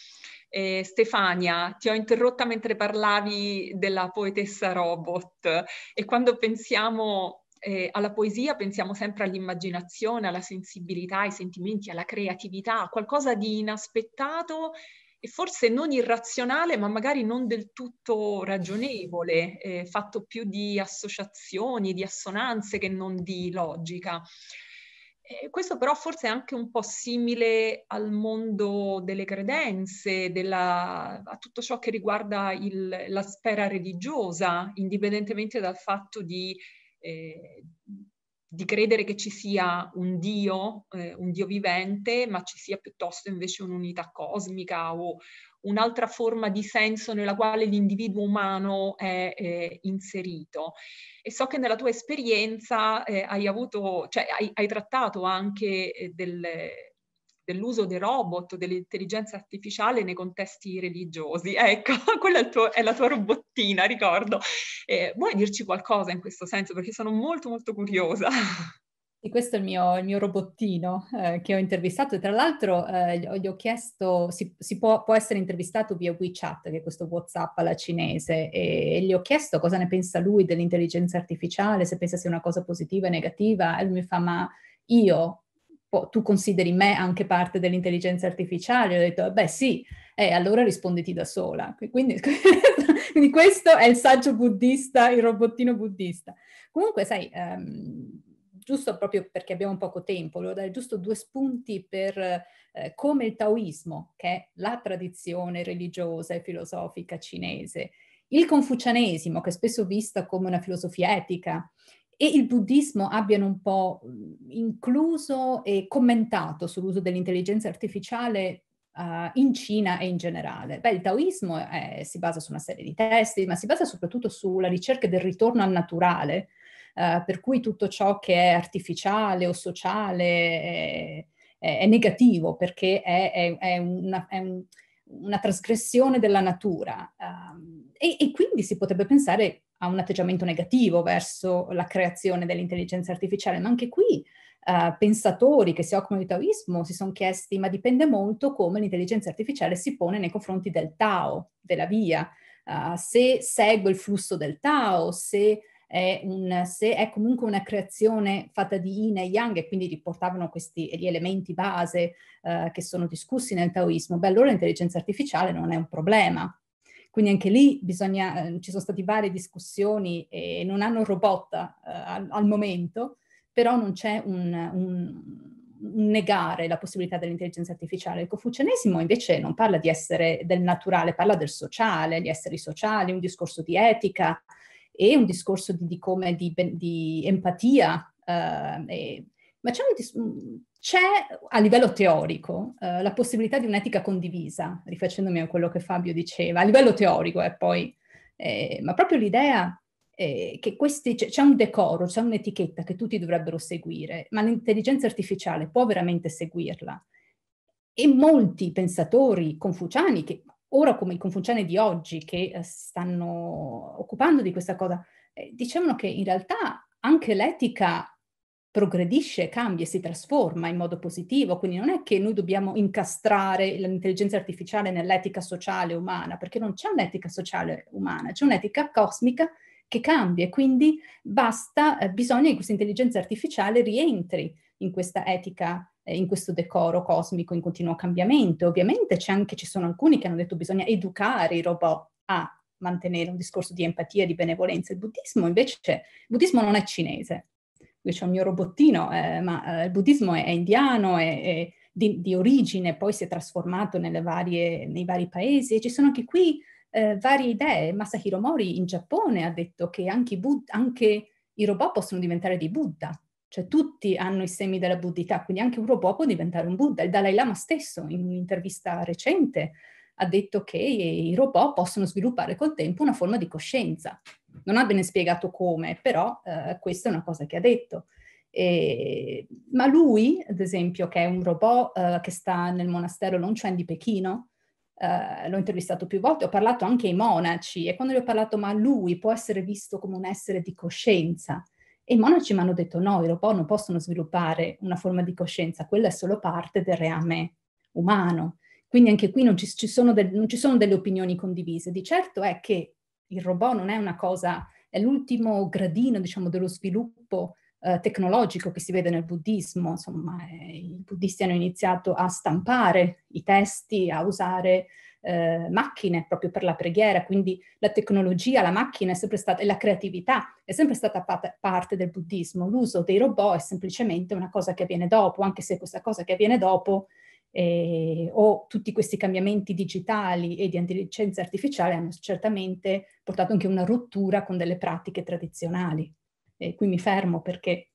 Eh, Stefania, ti ho interrotta mentre parlavi della poetessa robot e quando pensiamo eh, alla poesia pensiamo sempre all'immaginazione, alla sensibilità, ai sentimenti, alla creatività, a qualcosa di inaspettato e forse non irrazionale, ma magari non del tutto ragionevole, eh, fatto più di associazioni, di assonanze che non di logica. questo però forse è anche un po' simile al mondo delle credenze, della, a tutto ciò che riguarda il, la sfera religiosa, indipendentemente dal fatto di eh, di credere che ci sia un Dio, eh, un Dio vivente, ma ci sia piuttosto invece un'unità cosmica o un'altra forma di senso nella quale l'individuo umano è eh, inserito. E so che nella tua esperienza eh, hai avuto, cioè hai, hai trattato anche eh, del dell'uso dei robot, dell'intelligenza artificiale nei contesti religiosi. Ecco, (laughs) quella è, tuo, è la tua robottina, ricordo. Eh, vuoi dirci qualcosa in questo senso? Perché sono molto molto curiosa. E questo è il mio, il mio robottino eh, che ho intervistato e tra l'altro eh, gli ho chiesto, si, si può, può, essere intervistato via WeChat, che è questo WhatsApp alla cinese, e, e, gli ho chiesto cosa ne pensa lui dell'intelligenza artificiale, se pensa sia una cosa positiva e negativa, e lui mi fa ma io po- tu consideri me anche parte dell'intelligenza artificiale? Ho detto, beh sì, eh, allora risponditi da sola. Quindi, (laughs) quindi, questo è il saggio buddista, il robottino buddista. Comunque, sai, um, giusto proprio perché abbiamo poco tempo, volevo dare giusto due spunti per eh, come il taoismo, che è la tradizione religiosa e filosofica cinese, il confucianesimo, che è spesso vista come una filosofia etica, e il buddismo abbiano un po' incluso e commentato sull'uso dell'intelligenza artificiale uh, in Cina e in generale. Beh, il taoismo è, si basa su una serie di testi, ma si basa soprattutto sulla ricerca del ritorno al naturale, uh, per cui tutto ciò che è artificiale o sociale è, eh, è, è negativo perché è una, un, una, trasgressione della natura. Uh, e, e quindi si potrebbe pensare ha un atteggiamento negativo verso la creazione dell'intelligenza artificiale, ma anche qui Uh, pensatori che si occupano di taoismo si sono chiesti, ma dipende molto come l'intelligenza artificiale si pone nei confronti del Tao, della via, uh, se segue il flusso del Tao, se è, un, se è, comunque una creazione fatta di yin e yang e quindi riportavano questi gli elementi base uh, che sono discussi nel taoismo, beh allora l'intelligenza artificiale non è un problema. Quindi anche lì bisogna, ehm, ci sono state varie discussioni e non hanno robot eh, al, al, momento, però non c'è un, un, un negare la possibilità dell'intelligenza artificiale. Il confucianesimo invece non parla di essere del naturale, parla del sociale, gli esseri sociali, un discorso di etica e un discorso di, di come di, di empatia. Eh, e, ma c'è un, discorso... C'è a livello teorico eh, la possibilità di un'etica condivisa, rifacendomi a quello che Fabio diceva, a livello teorico e eh, poi, eh, ma proprio l'idea eh, che questi, c'è un decoro, c'è un'etichetta che tutti dovrebbero seguire, ma l'intelligenza artificiale può veramente seguirla. E molti pensatori confuciani, che ora come i confuciani di oggi, che eh, stanno occupando di questa cosa, eh, dicevano che in realtà anche l'etica progredisce, cambia, si trasforma in modo positivo, quindi non è che noi dobbiamo incastrare l'intelligenza artificiale nell'etica sociale umana, perché non c'è un'etica sociale umana, c'è un'etica cosmica che cambia, quindi basta, eh, bisogna che questa intelligenza artificiale rientri in questa etica, eh, in questo decoro cosmico in continuo cambiamento. Ovviamente c'è anche, ci sono alcuni che hanno detto che bisogna educare i robot a mantenere un discorso di empatia, di benevolenza. Il buddismo invece, il buddismo non è cinese, io ho il mio robottino, eh, ma eh, il buddismo è, è indiano, è, è di, di, origine, poi si è trasformato varie, nei vari paesi e ci sono anche qui eh, varie idee. Masahiro Mori in Giappone ha detto che anche i, Bud- anche i robot possono diventare dei Buddha, cioè tutti hanno i semi della buddhità, quindi anche un robot può diventare un Buddha. Il Dalai Lama stesso in un'intervista recente ha detto che i robot possono sviluppare col tempo una forma di coscienza, non ha bene spiegato come, però eh, questa è una cosa che ha detto. E, ma lui, ad esempio, che è un robot eh, che sta nel monastero Longchen di Pechino, eh, l'ho intervistato più volte, ho parlato anche ai monaci e quando gli ho parlato ma lui può essere visto come un essere di coscienza e i monaci mi hanno detto no, i robot non possono sviluppare una forma di coscienza, quella è solo parte del reame umano. Quindi anche qui non ci, ci del, non ci sono delle opinioni condivise. Di certo è che il robot non è una cosa, è l'ultimo gradino, diciamo, dello sviluppo eh, tecnologico che si vede nel buddismo. Insomma, eh, i buddisti hanno iniziato a stampare i testi, a usare eh, macchine proprio per la preghiera, quindi la tecnologia, la macchina è sempre stata, e la creatività è sempre stata pat- parte del buddismo. L'uso dei robot è semplicemente una cosa che avviene dopo, anche se questa cosa che avviene dopo eh, o tutti questi cambiamenti digitali e di intelligenza artificiale hanno certamente portato anche una rottura con delle pratiche tradizionali. E qui mi fermo perché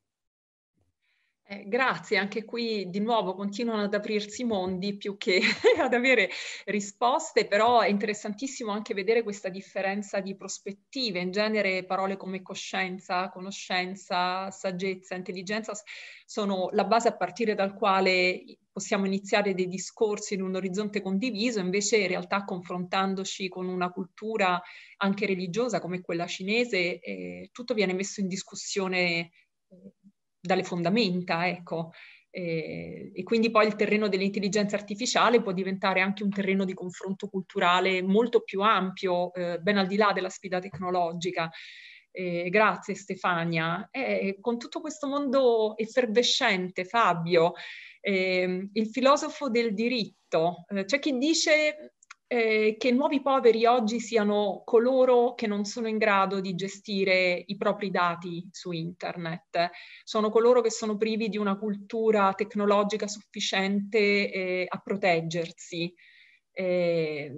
eh, grazie, anche qui di nuovo continuano ad aprirsi mondi più che (laughs) ad avere risposte, però è interessantissimo anche vedere questa differenza di prospettive. In genere parole come coscienza, conoscenza, saggezza, intelligenza sono la base a partire dal quale possiamo iniziare dei discorsi in un orizzonte condiviso, invece in realtà confrontandoci con una cultura anche religiosa come quella cinese, eh, tutto viene messo in discussione eh, dalle fondamenta, ecco. E, eh, e quindi poi il terreno dell'intelligenza artificiale può diventare anche un terreno di confronto culturale molto più ampio, eh, ben al di là della sfida tecnologica. Eh, grazie Stefania. Eh, con tutto questo mondo effervescente, Fabio, eh, il filosofo del diritto, eh, c'è chi dice eh, che nuovi poveri oggi siano coloro che non sono in grado di gestire i propri dati su internet, sono coloro che sono privi di una cultura tecnologica sufficiente eh, a proteggersi. Eh,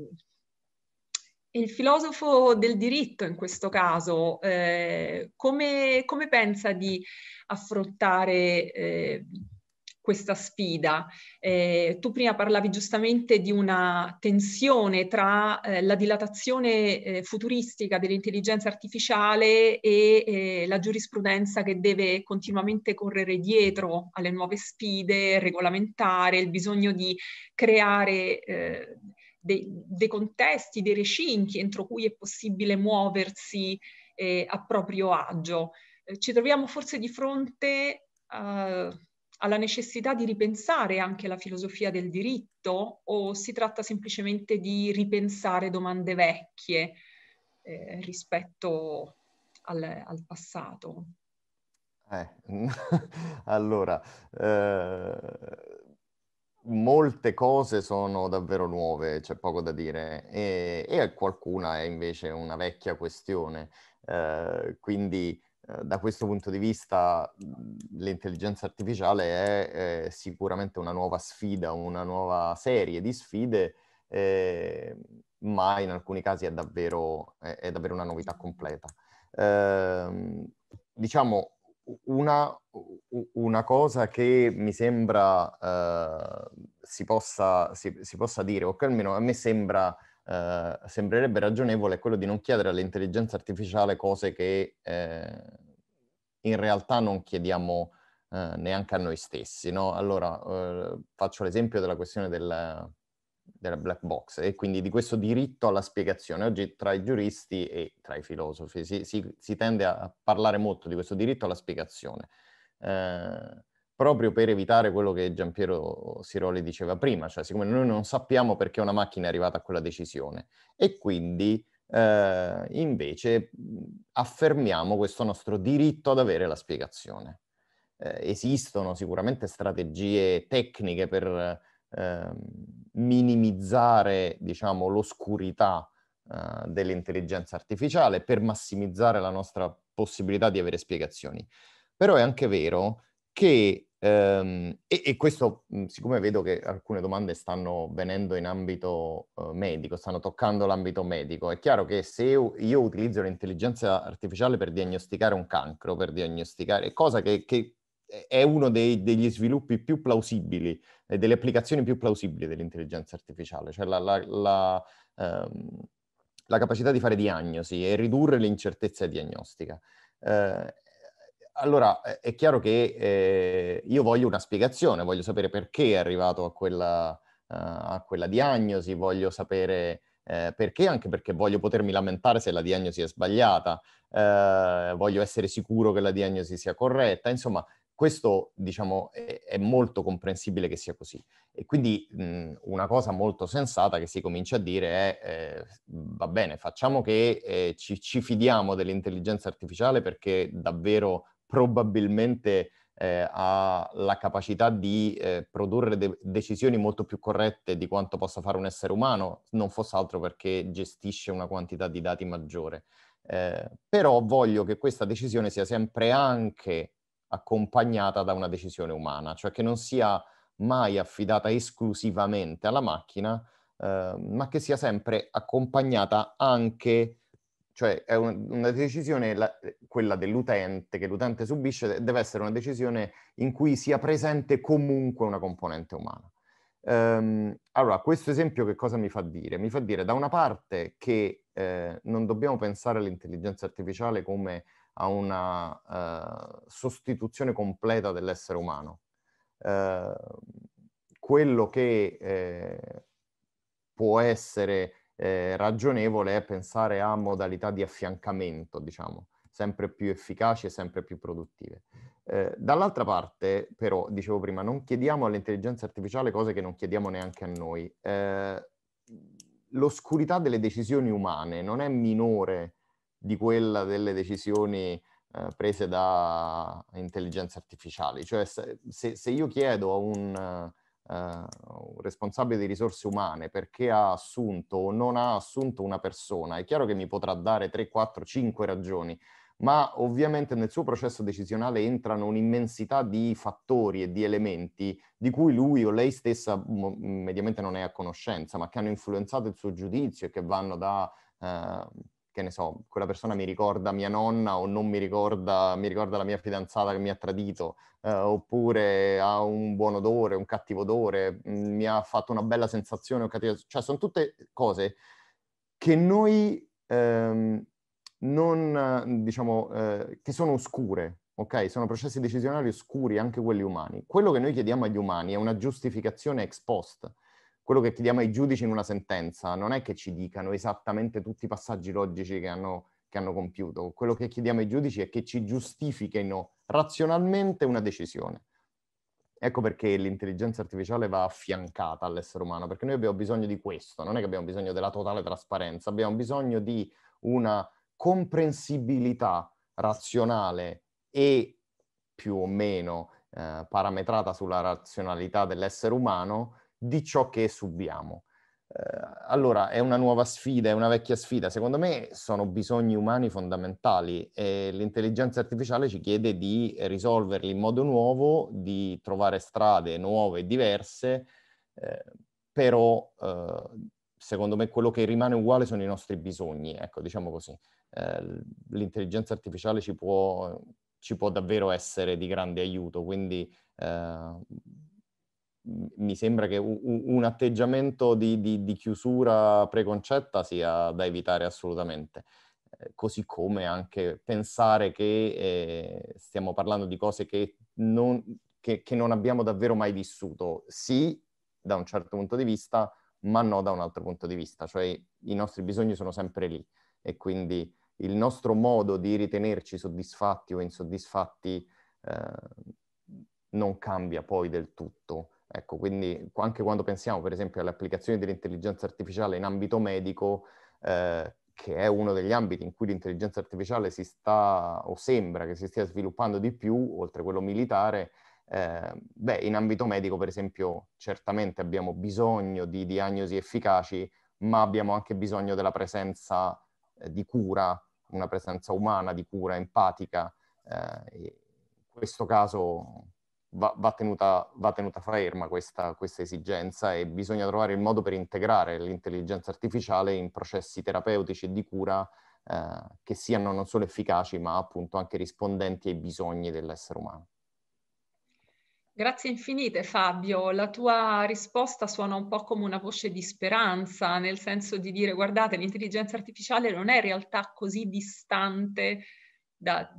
il filosofo del diritto in questo caso, eh, come, come, pensa di affrontare eh, questa sfida. Eh, tu prima parlavi giustamente di una tensione tra eh, la dilatazione eh, futuristica dell'intelligenza artificiale e eh, la giurisprudenza che deve continuamente correre dietro alle nuove sfide, regolamentare, il bisogno di creare eh, dei, dei contesti, dei recinti entro cui è possibile muoversi eh, a proprio agio. ci troviamo forse di fronte a alla necessità di ripensare anche la filosofia del diritto o si tratta semplicemente di ripensare domande vecchie eh, rispetto al, al passato? Eh, (laughs) allora, eh, molte cose sono davvero nuove, c'è poco da dire, e, e qualcuna è invece una vecchia questione. Eh, quindi eh, da questo punto di vista l'intelligenza artificiale è, è sicuramente una nuova sfida, una nuova serie di sfide, eh, ma in alcuni casi è davvero, è, è davvero una novità completa. Eh, diciamo una, una, cosa che mi sembra eh, si, possa, si, si, possa, dire, o che almeno a me sembra eh, sembrerebbe ragionevole è quello di non chiedere all'intelligenza artificiale cose che eh, in realtà non chiediamo eh, neanche a noi stessi. No? Allora, eh, faccio l'esempio della questione del, della black box e quindi di questo diritto alla spiegazione. Oggi tra i giuristi e tra i filosofi si, si, si tende a parlare molto di questo diritto alla spiegazione. Eh, proprio per evitare quello che Giampiero Siroli diceva prima, cioè siccome noi non sappiamo perché una macchina è arrivata a quella decisione e quindi eh, invece affermiamo questo nostro diritto ad avere la spiegazione. Eh, esistono sicuramente strategie tecniche per eh, minimizzare diciamo, l'oscurità eh, dell'intelligenza artificiale, per massimizzare la nostra possibilità di avere spiegazioni, però è anche vero che Ehm, e, e, questo, mhmm, siccome vedo che alcune domande stanno venendo in ambito uh, medico, stanno toccando l'ambito medico, è chiaro che se io, io, utilizzo l'intelligenza artificiale per diagnosticare un cancro, per diagnosticare, cosa che, che è uno dei, degli sviluppi più plausibili, eh, delle applicazioni più plausibili dell'intelligenza artificiale, cioè la, la, la, ehm, la capacità di fare diagnosi e ridurre l'incertezza diagnostica. Eh, allora è chiaro che eh, io voglio una spiegazione, voglio sapere perché è arrivato a quella, uh, a quella diagnosi, voglio sapere eh, perché, anche perché voglio potermi lamentare se la diagnosi è sbagliata, eh, voglio essere sicuro che la diagnosi sia corretta, insomma questo diciamo è, molto comprensibile che sia così. E quindi mh, una cosa molto sensata che si comincia a dire è eh, va bene, facciamo che eh, ci, ci fidiamo dell'intelligenza artificiale perché davvero probabilmente eh, ha la capacità di eh, produrre de- decisioni molto più corrette di quanto possa fare un essere umano, non fosse altro perché gestisce una quantità di dati maggiore. Eh, però voglio che questa decisione sia sempre anche accompagnata da una decisione umana, cioè che non sia mai affidata esclusivamente alla macchina, eh, ma che sia sempre accompagnata anche cioè è un, una decisione, la, quella dell'utente, che l'utente subisce, deve essere una decisione in cui sia presente comunque una componente umana. Um, allora, questo esempio che cosa mi fa dire? Mi fa dire da una parte che eh, non dobbiamo pensare all'intelligenza artificiale come a una uh, sostituzione completa dell'essere umano. Uh, quello che eh, può essere eh, ragionevole è pensare a modalità di affiancamento, diciamo, sempre più efficaci e sempre più produttive. Eh, dall'altra parte, però, dicevo prima, non chiediamo all'intelligenza artificiale cose che non chiediamo neanche a noi. Eh, l'oscurità delle decisioni umane non è minore di quella delle decisioni eh, prese da intelligenza artificiale. Cioè, se, se io chiedo a un eh, responsabile di risorse umane perché ha assunto o non ha assunto una persona, è chiaro che mi potrà dare 3, 4, 5 ragioni, ma ovviamente nel suo processo decisionale entrano un'immensità di fattori e di elementi di cui lui o lei stessa mediamente non è a conoscenza, ma che hanno influenzato il suo giudizio e che vanno da... Eh, che ne so, quella persona mi ricorda mia nonna o non mi ricorda, mi ricorda la mia fidanzata che mi ha tradito, eh, oppure ha un buon odore, un cattivo odore, mm, mi ha fatto una bella sensazione, un cattivo... cioè sono tutte cose che noi ehm, non, diciamo, eh, che sono oscure, ok? Sono processi decisionali oscuri, anche quelli umani. Quello che noi chiediamo agli umani è una giustificazione ex post quello che chiediamo ai giudici in una sentenza non è che ci dicano esattamente tutti i passaggi logici che hanno, che hanno compiuto, quello che chiediamo ai giudici è che ci giustifichino razionalmente una decisione. Ecco perché l'intelligenza artificiale va affiancata all'essere umano, perché noi abbiamo bisogno di questo, non è che abbiamo bisogno della totale trasparenza, abbiamo bisogno di una comprensibilità razionale e più o meno eh, parametrata sulla razionalità dell'essere umano di ciò che subiamo. Eh, allora, è una nuova sfida, è una vecchia sfida. Secondo me sono bisogni umani fondamentali e l'intelligenza artificiale ci chiede di risolverli in modo nuovo, di trovare strade nuove, diverse, eh, però eh, secondo me quello che rimane uguale sono i nostri bisogni, ecco, diciamo così. Eh, l'intelligenza artificiale ci può, ci può, davvero essere di grande aiuto, quindi eh, mi sembra che un, atteggiamento di, di, di, chiusura preconcetta sia da evitare assolutamente. Eh, così come anche pensare che eh, stiamo parlando di cose che non, che, che non, abbiamo davvero mai vissuto, sì da un certo punto di vista, ma no da un altro punto di vista, cioè i nostri bisogni sono sempre lì e quindi il nostro modo di ritenerci soddisfatti o insoddisfatti eh, non cambia poi del tutto Ecco, quindi anche quando pensiamo per esempio alle applicazioni dell'intelligenza artificiale in ambito medico, eh, che è uno degli ambiti in cui l'intelligenza artificiale si sta o sembra che si stia sviluppando di più, oltre quello militare, eh, beh, in ambito medico per esempio certamente abbiamo bisogno di diagnosi efficaci, ma abbiamo anche bisogno della presenza eh, di cura, una presenza umana di cura empatica. Eh, in questo caso va, va, tenuta, va tenuta, ferma questa, questa, esigenza e bisogna trovare il modo per integrare l'intelligenza artificiale in processi terapeutici e di cura eh, che siano non solo efficaci ma appunto anche rispondenti ai bisogni dell'essere umano. Grazie infinite Fabio, la tua risposta suona un po' come una voce di speranza, nel senso di dire guardate l'intelligenza artificiale non è in realtà così distante da,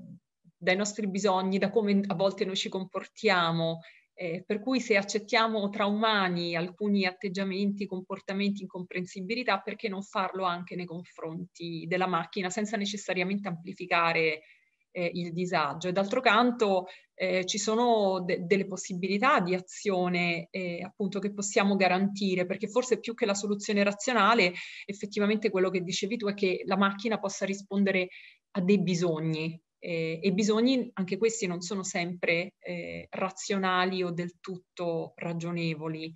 dai nostri bisogni, da come a volte noi ci comportiamo. Eh, per cui se accettiamo tra umani alcuni atteggiamenti, comportamenti, incomprensibilità, perché non farlo anche nei confronti della macchina senza necessariamente amplificare eh, il disagio? E d'altro canto eh, ci sono de- delle possibilità di azione eh, appunto che possiamo garantire, perché forse più che la soluzione razionale, effettivamente quello che dicevi tu è che la macchina possa rispondere a dei bisogni, eh, e bisogni anche questi non sono sempre eh, razionali o del tutto ragionevoli.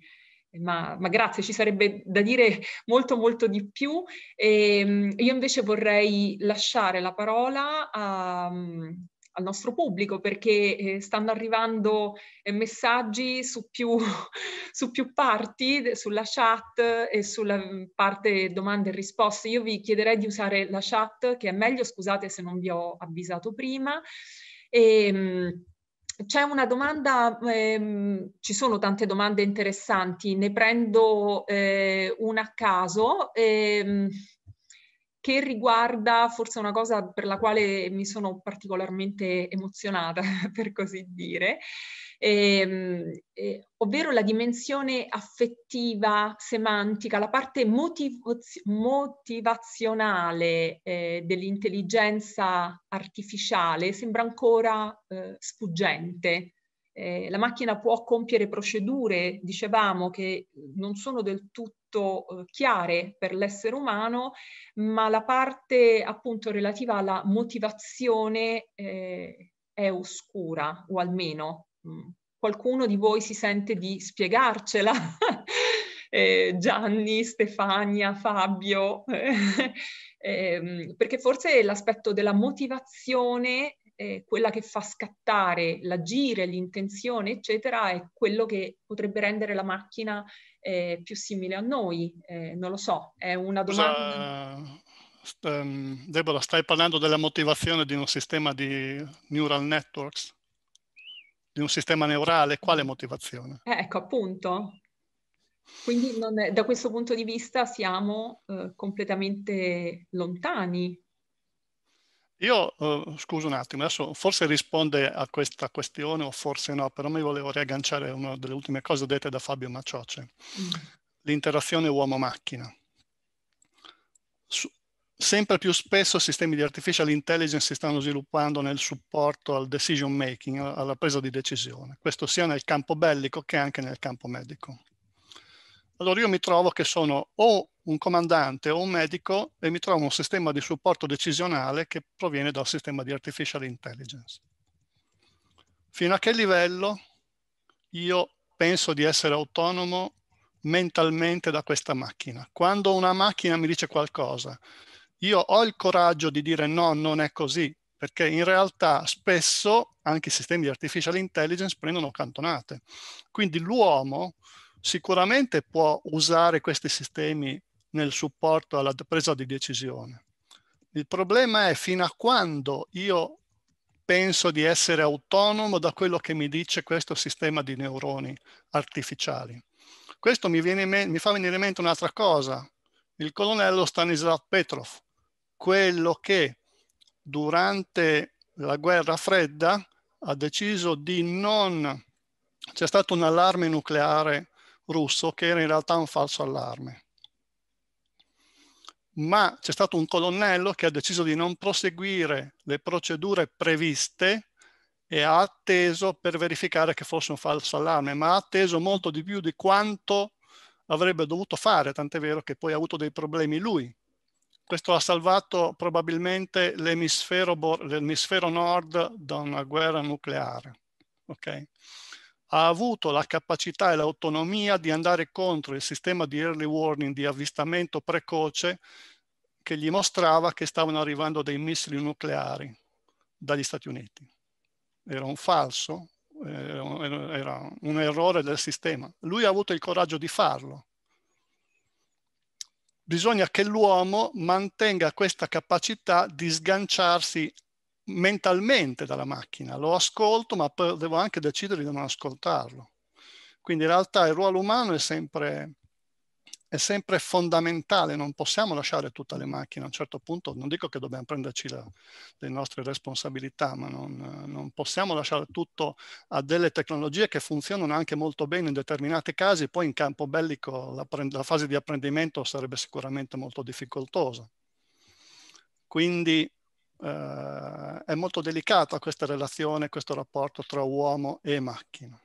Ma, ma, grazie, ci sarebbe da dire molto molto di più. E, ehm, io invece vorrei lasciare la parola a, mm, al nostro pubblico perché eh, stanno arrivando eh, messaggi su più, (laughs) su più, parti, sulla chat e sulla mm, parte domande e risposte. Io vi chiederei di usare la chat che è meglio, scusate se non vi ho avvisato prima. E, ehm, c'è una domanda, ehm, ci sono tante domande interessanti, ne prendo eh, una a caso. Ehm, che riguarda forse una cosa per la quale mi sono particolarmente emozionata, (laughs) per così dire, e, ehm, e, eh, ovvero la dimensione affettiva, semantica, la parte motivaz- motivazionale eh, dell'intelligenza artificiale sembra ancora eh, sfuggente. Eh, la macchina può compiere procedure, dicevamo, che non sono del tutto molto eh, chiare per l'essere umano, ma la parte appunto relativa alla motivazione eh, è oscura, o almeno mh, mm, qualcuno di voi si sente di spiegarcela. (laughs) eh, Gianni, Stefania, Fabio, (laughs) eh, ehm, perché forse l'aspetto della motivazione eh, quella che fa scattare l'agire, l'intenzione, eccetera, è quello che potrebbe rendere la macchina eh, più simile a noi. Eh, non lo so, è una domanda. Cosa... Ehm, Deborah, stai parlando della motivazione di un sistema di neural networks, di un sistema neurale, quale motivazione? Eh, ecco, appunto. Quindi è, da questo punto di vista siamo eh, completamente lontani io, eh, uhm, scuso un attimo, adesso forse risponde a questa questione o forse no, però mi volevo riagganciare a una delle ultime cose dette da Fabio Macioce, mm. l'interazione uomo-macchina. Su, sempre più spesso sistemi di artificial intelligence si stanno sviluppando nel supporto al decision making, alla presa di decisione, questo sia nel campo bellico che anche nel campo medico. Allora io mi trovo che sono o un comandante o un medico e mi trovo un sistema di supporto decisionale che proviene dal sistema di artificial intelligence. Fino a che livello io penso di essere autonomo mentalmente da questa macchina? Quando una macchina mi dice qualcosa, io ho il coraggio di dire no, non è così, perché in realtà spesso anche i sistemi di artificial intelligence prendono cantonate. Quindi l'uomo sicuramente può usare questi sistemi nel supporto alla presa di decisione. Il problema è fino a quando io penso di essere autonomo da quello che mi dice questo sistema di neuroni artificiali. Questo mi, me- mi fa venire in mente un'altra cosa, il colonnello Stanislav Petrov, quello che durante la guerra fredda ha deciso di non... c'è stato un allarme nucleare russo che era in realtà un falso allarme ma c'è stato un colonnello che ha deciso di non proseguire le procedure previste e ha atteso per verificare che fosse un falso allarme, ma ha atteso molto di più di quanto avrebbe dovuto fare, tant'è vero che poi ha avuto dei problemi lui. Questo ha salvato probabilmente l'emisfero, l'emisfero nord da una guerra nucleare. Okay? ha avuto la capacità e l'autonomia di andare contro il sistema di early warning, di avvistamento precoce, che gli mostrava che stavano arrivando dei missili nucleari dagli Stati Uniti. Era un falso, era un errore del sistema. Lui ha avuto il coraggio di farlo. Bisogna che l'uomo mantenga questa capacità di sganciarsi mentalmente dalla macchina, lo ascolto ma devo anche decidere di non ascoltarlo. Quindi in realtà il ruolo umano è sempre, è sempre fondamentale, non possiamo lasciare tutte le macchine, a un certo punto non dico che dobbiamo prenderci la, le nostre responsabilità, ma non, non possiamo lasciare tutto a delle tecnologie che funzionano anche molto bene in determinati casi, poi in campo bellico la, la fase di apprendimento sarebbe sicuramente molto difficoltosa. Quindi eh, è molto delicata questa relazione, questo rapporto tra uomo e macchina.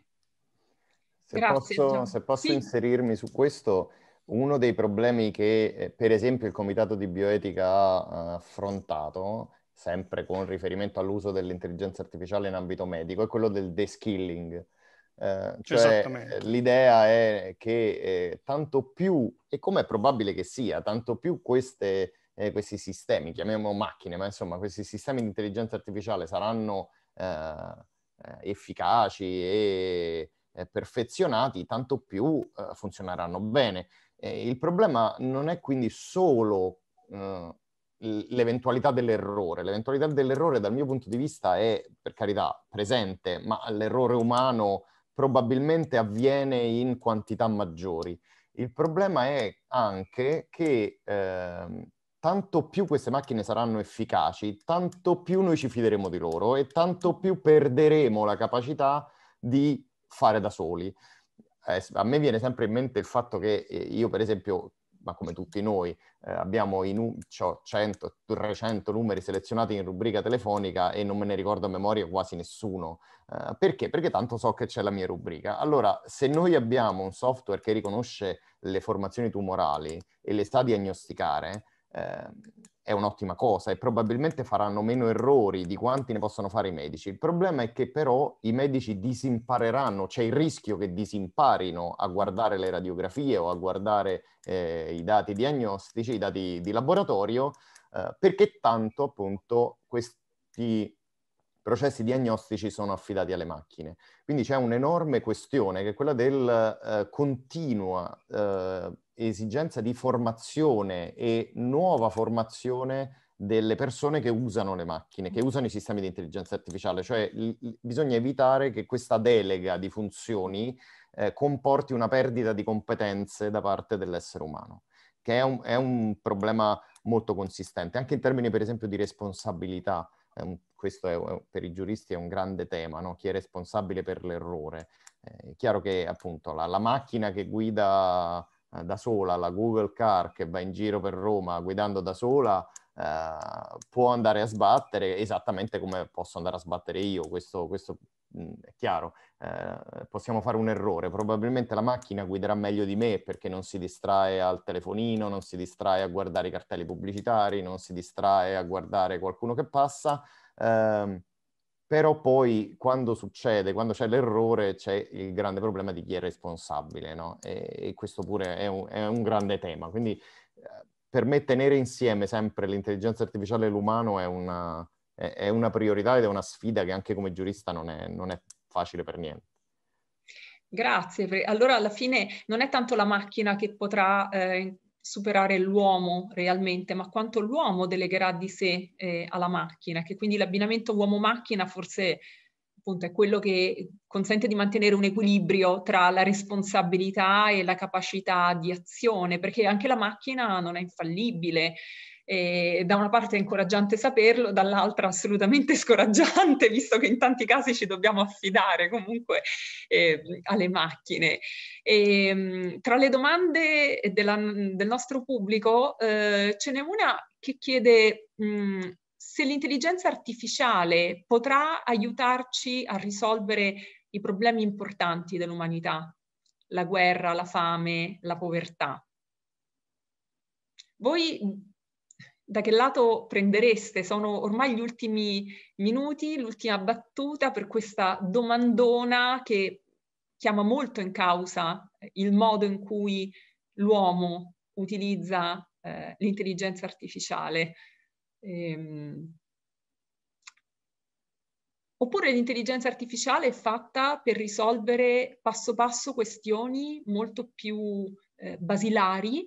Se Grazie, posso, se posso sì. inserirmi su questo, uno dei problemi che eh, per esempio il Comitato di Bioetica ha eh, affrontato, sempre con riferimento all'uso dell'intelligenza artificiale in ambito medico, è quello del deskilling. Eh, cioè eh, l'idea è che eh, tanto più, e come è probabile che sia, tanto più queste eh, questi sistemi, chiamiamo macchine, ma insomma questi sistemi di intelligenza artificiale saranno eh, eh, efficaci e eh, perfezionati, tanto più funzioneranno bene. il problema non è quindi solo l'eventualità dell'errore. L'eventualità dell'errore dal mio punto di vista è, per carità, presente, ma l'errore umano probabilmente avviene in quantità maggiori. Il problema è anche che eh, tanto più queste macchine saranno efficaci, tanto più noi ci fideremo di loro e tanto più perderemo la capacità di fare da soli. Eh, a me viene sempre in mente il fatto che eh, io, per esempio, ma come tutti noi, eh, abbiamo in, 100, 300 numeri selezionati in rubrica telefonica e non me ne ricordo a memoria quasi nessuno. Eh, perché? Perché tanto so che c'è la mia rubrica. Allora, se noi abbiamo un software che riconosce le formazioni tumorali e le sa diagnosticare, eh, è un'ottima cosa e probabilmente faranno meno errori di quanti ne possono fare i medici. Il problema è che però i medici disimpareranno, c'è il rischio che disimparino a guardare le radiografie o a guardare eh, i dati diagnostici, i dati di laboratorio, eh, perché tanto appunto questi processi diagnostici sono affidati alle macchine. Quindi c'è un'enorme questione che è quella del eh, continua eh, esigenza di formazione e nuova formazione delle persone che usano le macchine, che usano i sistemi di intelligenza artificiale, cioè l- bisogna evitare che questa delega di funzioni eh, comporti una perdita di competenze da parte dell'essere umano, che è un, è un problema molto consistente, anche in termini per esempio di responsabilità. È un, questo è, è, per i giuristi è un grande tema, no? chi è responsabile per l'errore. Eh, è chiaro che appunto la, la macchina che guida eh, da sola, la Google Car che va in giro per Roma guidando da sola, eh, può andare a sbattere esattamente come posso andare a sbattere io, questo, questo mh, mm, è chiaro. Eh, possiamo fare un errore, probabilmente la macchina guiderà meglio di me perché non si distrae al telefonino, non si distrae a guardare i cartelli pubblicitari, non si distrae a guardare qualcuno che passa. Eh, però poi quando succede, quando c'è l'errore, c'è il grande problema di chi è responsabile, no? E, e questo pure è un, è un, grande tema. Quindi eh, per me tenere insieme sempre l'intelligenza artificiale e l'umano è una, è, è una priorità ed è una sfida che anche come giurista non è non facile per niente. Grazie, allora alla fine non è tanto la macchina che potrà eh, superare l'uomo realmente, ma quanto l'uomo delegherà di sé eh, alla macchina, che quindi l'abbinamento uomo-macchina forse appunto è quello che consente di mantenere un equilibrio tra la responsabilità e la capacità di azione, perché anche la macchina non è infallibile. E da una parte è incoraggiante saperlo, dall'altra assolutamente (laughs) scoraggiante, visto che in tanti casi ci dobbiamo affidare comunque eh, alle macchine. E, ehm, tra le domande della, del nostro pubblico eh, ce n'è una che chiede mh, mm, se l'intelligenza artificiale potrà aiutarci a risolvere i problemi importanti dell'umanità, la guerra, la fame, la povertà. Voi da che lato prendereste? Sono ormai gli ultimi minuti, l'ultima battuta per questa domandona che chiama molto in causa il modo in cui l'uomo utilizza eh, l'intelligenza artificiale. Ehm, Oppure l'intelligenza artificiale è fatta per risolvere passo passo questioni molto più eh, basilari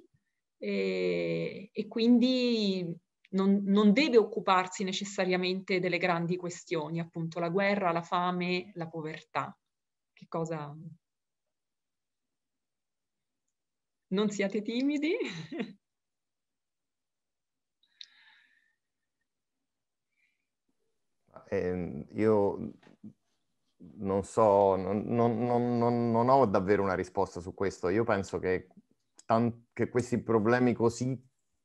eh, e quindi non, non, deve occuparsi necessariamente delle grandi questioni, appunto la guerra, la fame, la povertà. Che cosa... Non siate timidi. (laughs) eh, io non so, non, non, non, non, ho davvero una risposta su questo. Io penso che, tant- che questi problemi così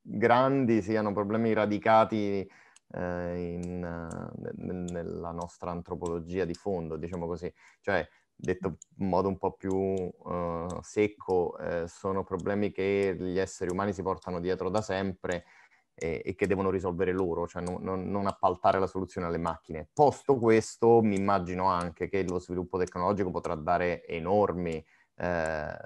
grandi siano problemi radicati eh, in, uh, nella nostra antropologia di fondo, diciamo così. Cioè, detto in modo un po' più uh, secco, eh, sono problemi che gli esseri umani si portano dietro da sempre e, e che devono risolvere loro, cioè non, non, non, appaltare la soluzione alle macchine. Posto questo, mi immagino anche che lo sviluppo tecnologico potrà dare enormi eh,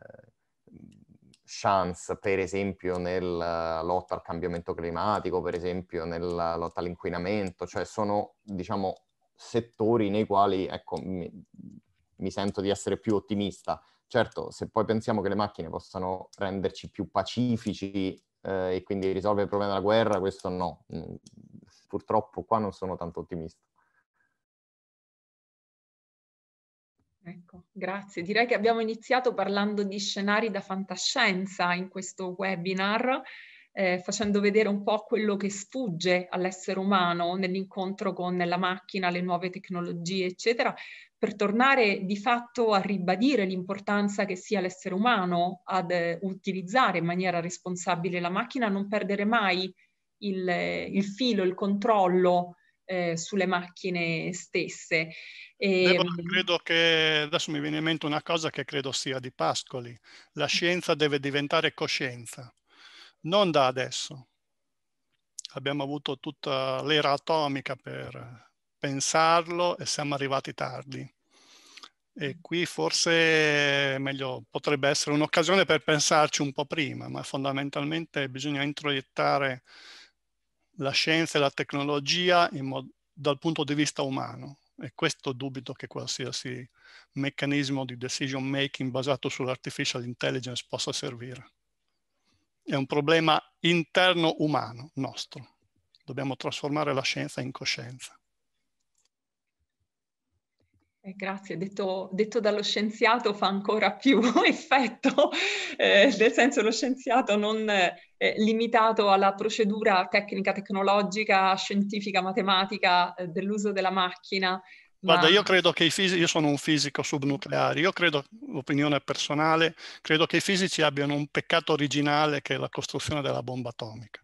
chance, per esempio, nella eh, lotta al cambiamento climatico, per esempio, nella lotta all'inquinamento, cioè sono, diciamo, settori nei quali, ecco, mi, mi sento di essere più ottimista. Certo, se poi pensiamo che le macchine possano renderci più pacifici eh, e quindi risolve il problema della guerra, questo no. Mm, purtroppo qua non sono tanto ottimista. Ecco, grazie. Direi che abbiamo iniziato parlando di scenari da fantascienza in questo webinar, eh, facendo vedere un po' quello che sfugge all'essere umano nell'incontro con la macchina, le nuove tecnologie, eccetera, per tornare di fatto a ribadire l'importanza che sia l'essere umano ad eh, utilizzare in maniera responsabile la macchina, non perdere mai il, eh, il filo, il controllo eh, sulle macchine stesse. E, Devo, ehm, credo che adesso mi viene in mente una cosa che credo sia di Pascoli. La scienza deve diventare coscienza, non da adesso. Abbiamo avuto tutta l'era atomica per pensarlo e siamo arrivati tardi. E mm. qui forse eh, meglio, potrebbe essere un'occasione per pensarci un po' prima, ma fondamentalmente bisogna introiettare la scienza e la tecnologia dal punto di vista umano. E questo dubito che qualsiasi meccanismo di decision making basato sull'artificial intelligence possa servire. È un problema interno umano nostro. Dobbiamo trasformare la scienza in coscienza. Eh, grazie, detto, detto, dallo scienziato fa ancora più (laughs) effetto, eh, nel senso lo scienziato non eh, limitato alla procedura tecnica, tecnologica, scientifica, matematica eh, dell'uso della macchina. Guarda, ma... io credo che i fisici, io sono un fisico subnucleare, io credo, opinione personale, credo che i fisici abbiano un peccato originale che è la costruzione della bomba atomica.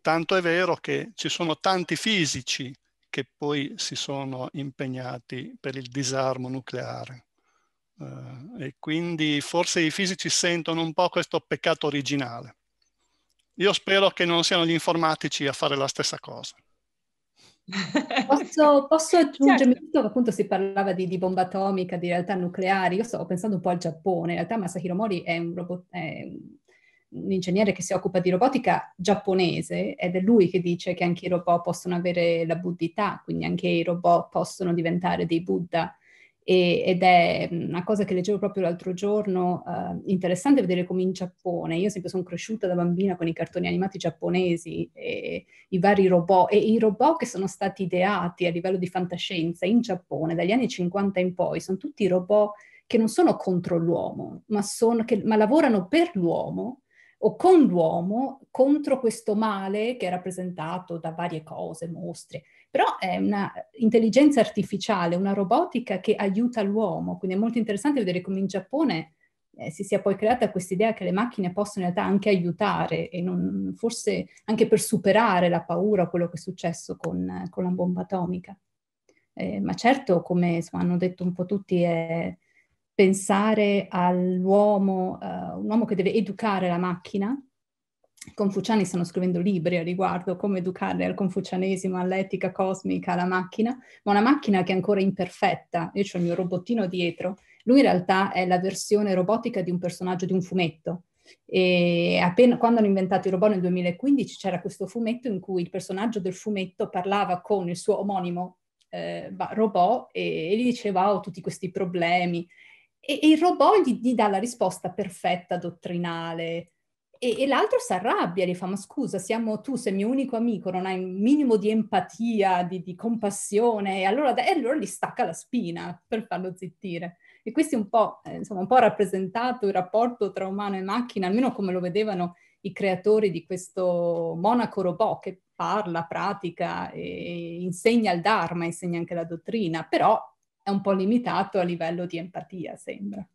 Tanto è vero che ci sono tanti fisici che poi si sono impegnati per il disarmo nucleare. Eh, e quindi forse i fisici sentono un po' questo peccato originale. Io spero che non siano gli informatici a fare la stessa cosa. Posso, posso aggiungere, certo. che appunto si parlava di, di, bomba atomica, di realtà nucleari, io stavo pensando un po' al Giappone, in realtà Masahiro Mori è un robot, è un un ingegnere che si occupa di robotica giapponese ed è lui che dice che anche i robot possono avere la buddhità, quindi anche i robot possono diventare dei Buddha. E, ed è una cosa che leggevo proprio l'altro giorno, uh, interessante vedere come in Giappone, io sempre sono cresciuta da bambina con i cartoni animati giapponesi e i vari robot e i robot che sono stati ideati a livello di fantascienza in Giappone dagli anni 50 in poi, sono tutti robot che non sono contro l'uomo, ma, sono, che, ma lavorano per l'uomo o con l'uomo contro questo male che è rappresentato da varie cose, mostre. Però è un'intelligenza artificiale, una robotica che aiuta l'uomo, quindi è molto interessante vedere come in Giappone eh, si sia poi creata questa idea che le macchine possono in realtà anche aiutare e non, forse anche per superare la paura, quello che è successo con, con la bomba atomica. Eh, ma certo, come insomma, hanno detto un po' tutti, è, pensare all'uomo, uh, un uomo che deve educare la macchina. I confuciani stanno scrivendo libri a riguardo come educare al confucianesimo, all'etica cosmica, alla macchina, ma una macchina che è ancora imperfetta. Io ho il mio robottino dietro. Lui in realtà è la versione robotica di un personaggio di un fumetto. E appena, quando hanno inventato i robot nel 2015 c'era questo fumetto in cui il personaggio del fumetto parlava con il suo omonimo eh, robot e, e gli diceva oh, ho oh, tutti questi problemi e, e il robot gli, gli, dà la risposta perfetta dottrinale e, e l'altro si arrabbia, gli fa ma scusa, siamo tu, sei mio unico amico, non hai un minimo di empatia, di, di compassione e allora, e allora gli stacca la spina per farlo zittire. E questo è un po', eh, insomma, un po' rappresentato il rapporto tra umano e macchina, almeno come lo vedevano i creatori di questo monaco robot che parla, pratica, insegna il Dharma, insegna anche la dottrina, però è un po' limitato a livello di empatia, sembra.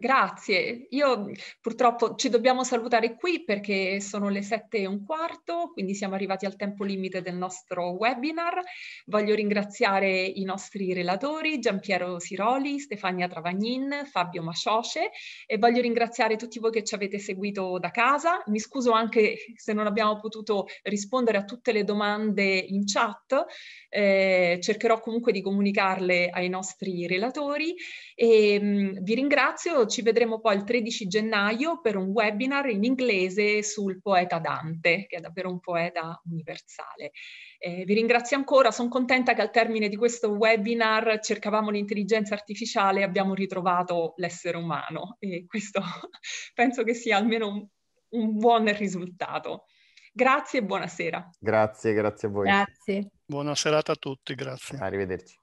Grazie, io purtroppo ci dobbiamo salutare qui perché sono le sette e un quarto, quindi siamo arrivati al tempo limite del nostro webinar. Voglio ringraziare i nostri relatori Giampiero Siroli, Stefania Travagnin, Fabio Mascioce e voglio ringraziare tutti voi che ci avete seguito da casa. Mi scuso anche se non abbiamo potuto rispondere a tutte le domande in chat, eh, cercherò comunque di comunicarle ai nostri relatori e, ehm, mh, vi ringrazio, ci vedremo poi il 13 gennaio per un webinar in inglese sul poeta Dante, che è davvero un poeta universale. Eh, vi ringrazio ancora, sono contenta che al termine di questo webinar cercavamo l'intelligenza artificiale e abbiamo ritrovato l'essere umano e questo (laughs) penso che sia almeno un, un buon risultato. Grazie e buonasera. Grazie, grazie a voi. Grazie. Buona serata a tutti, grazie. Arrivederci.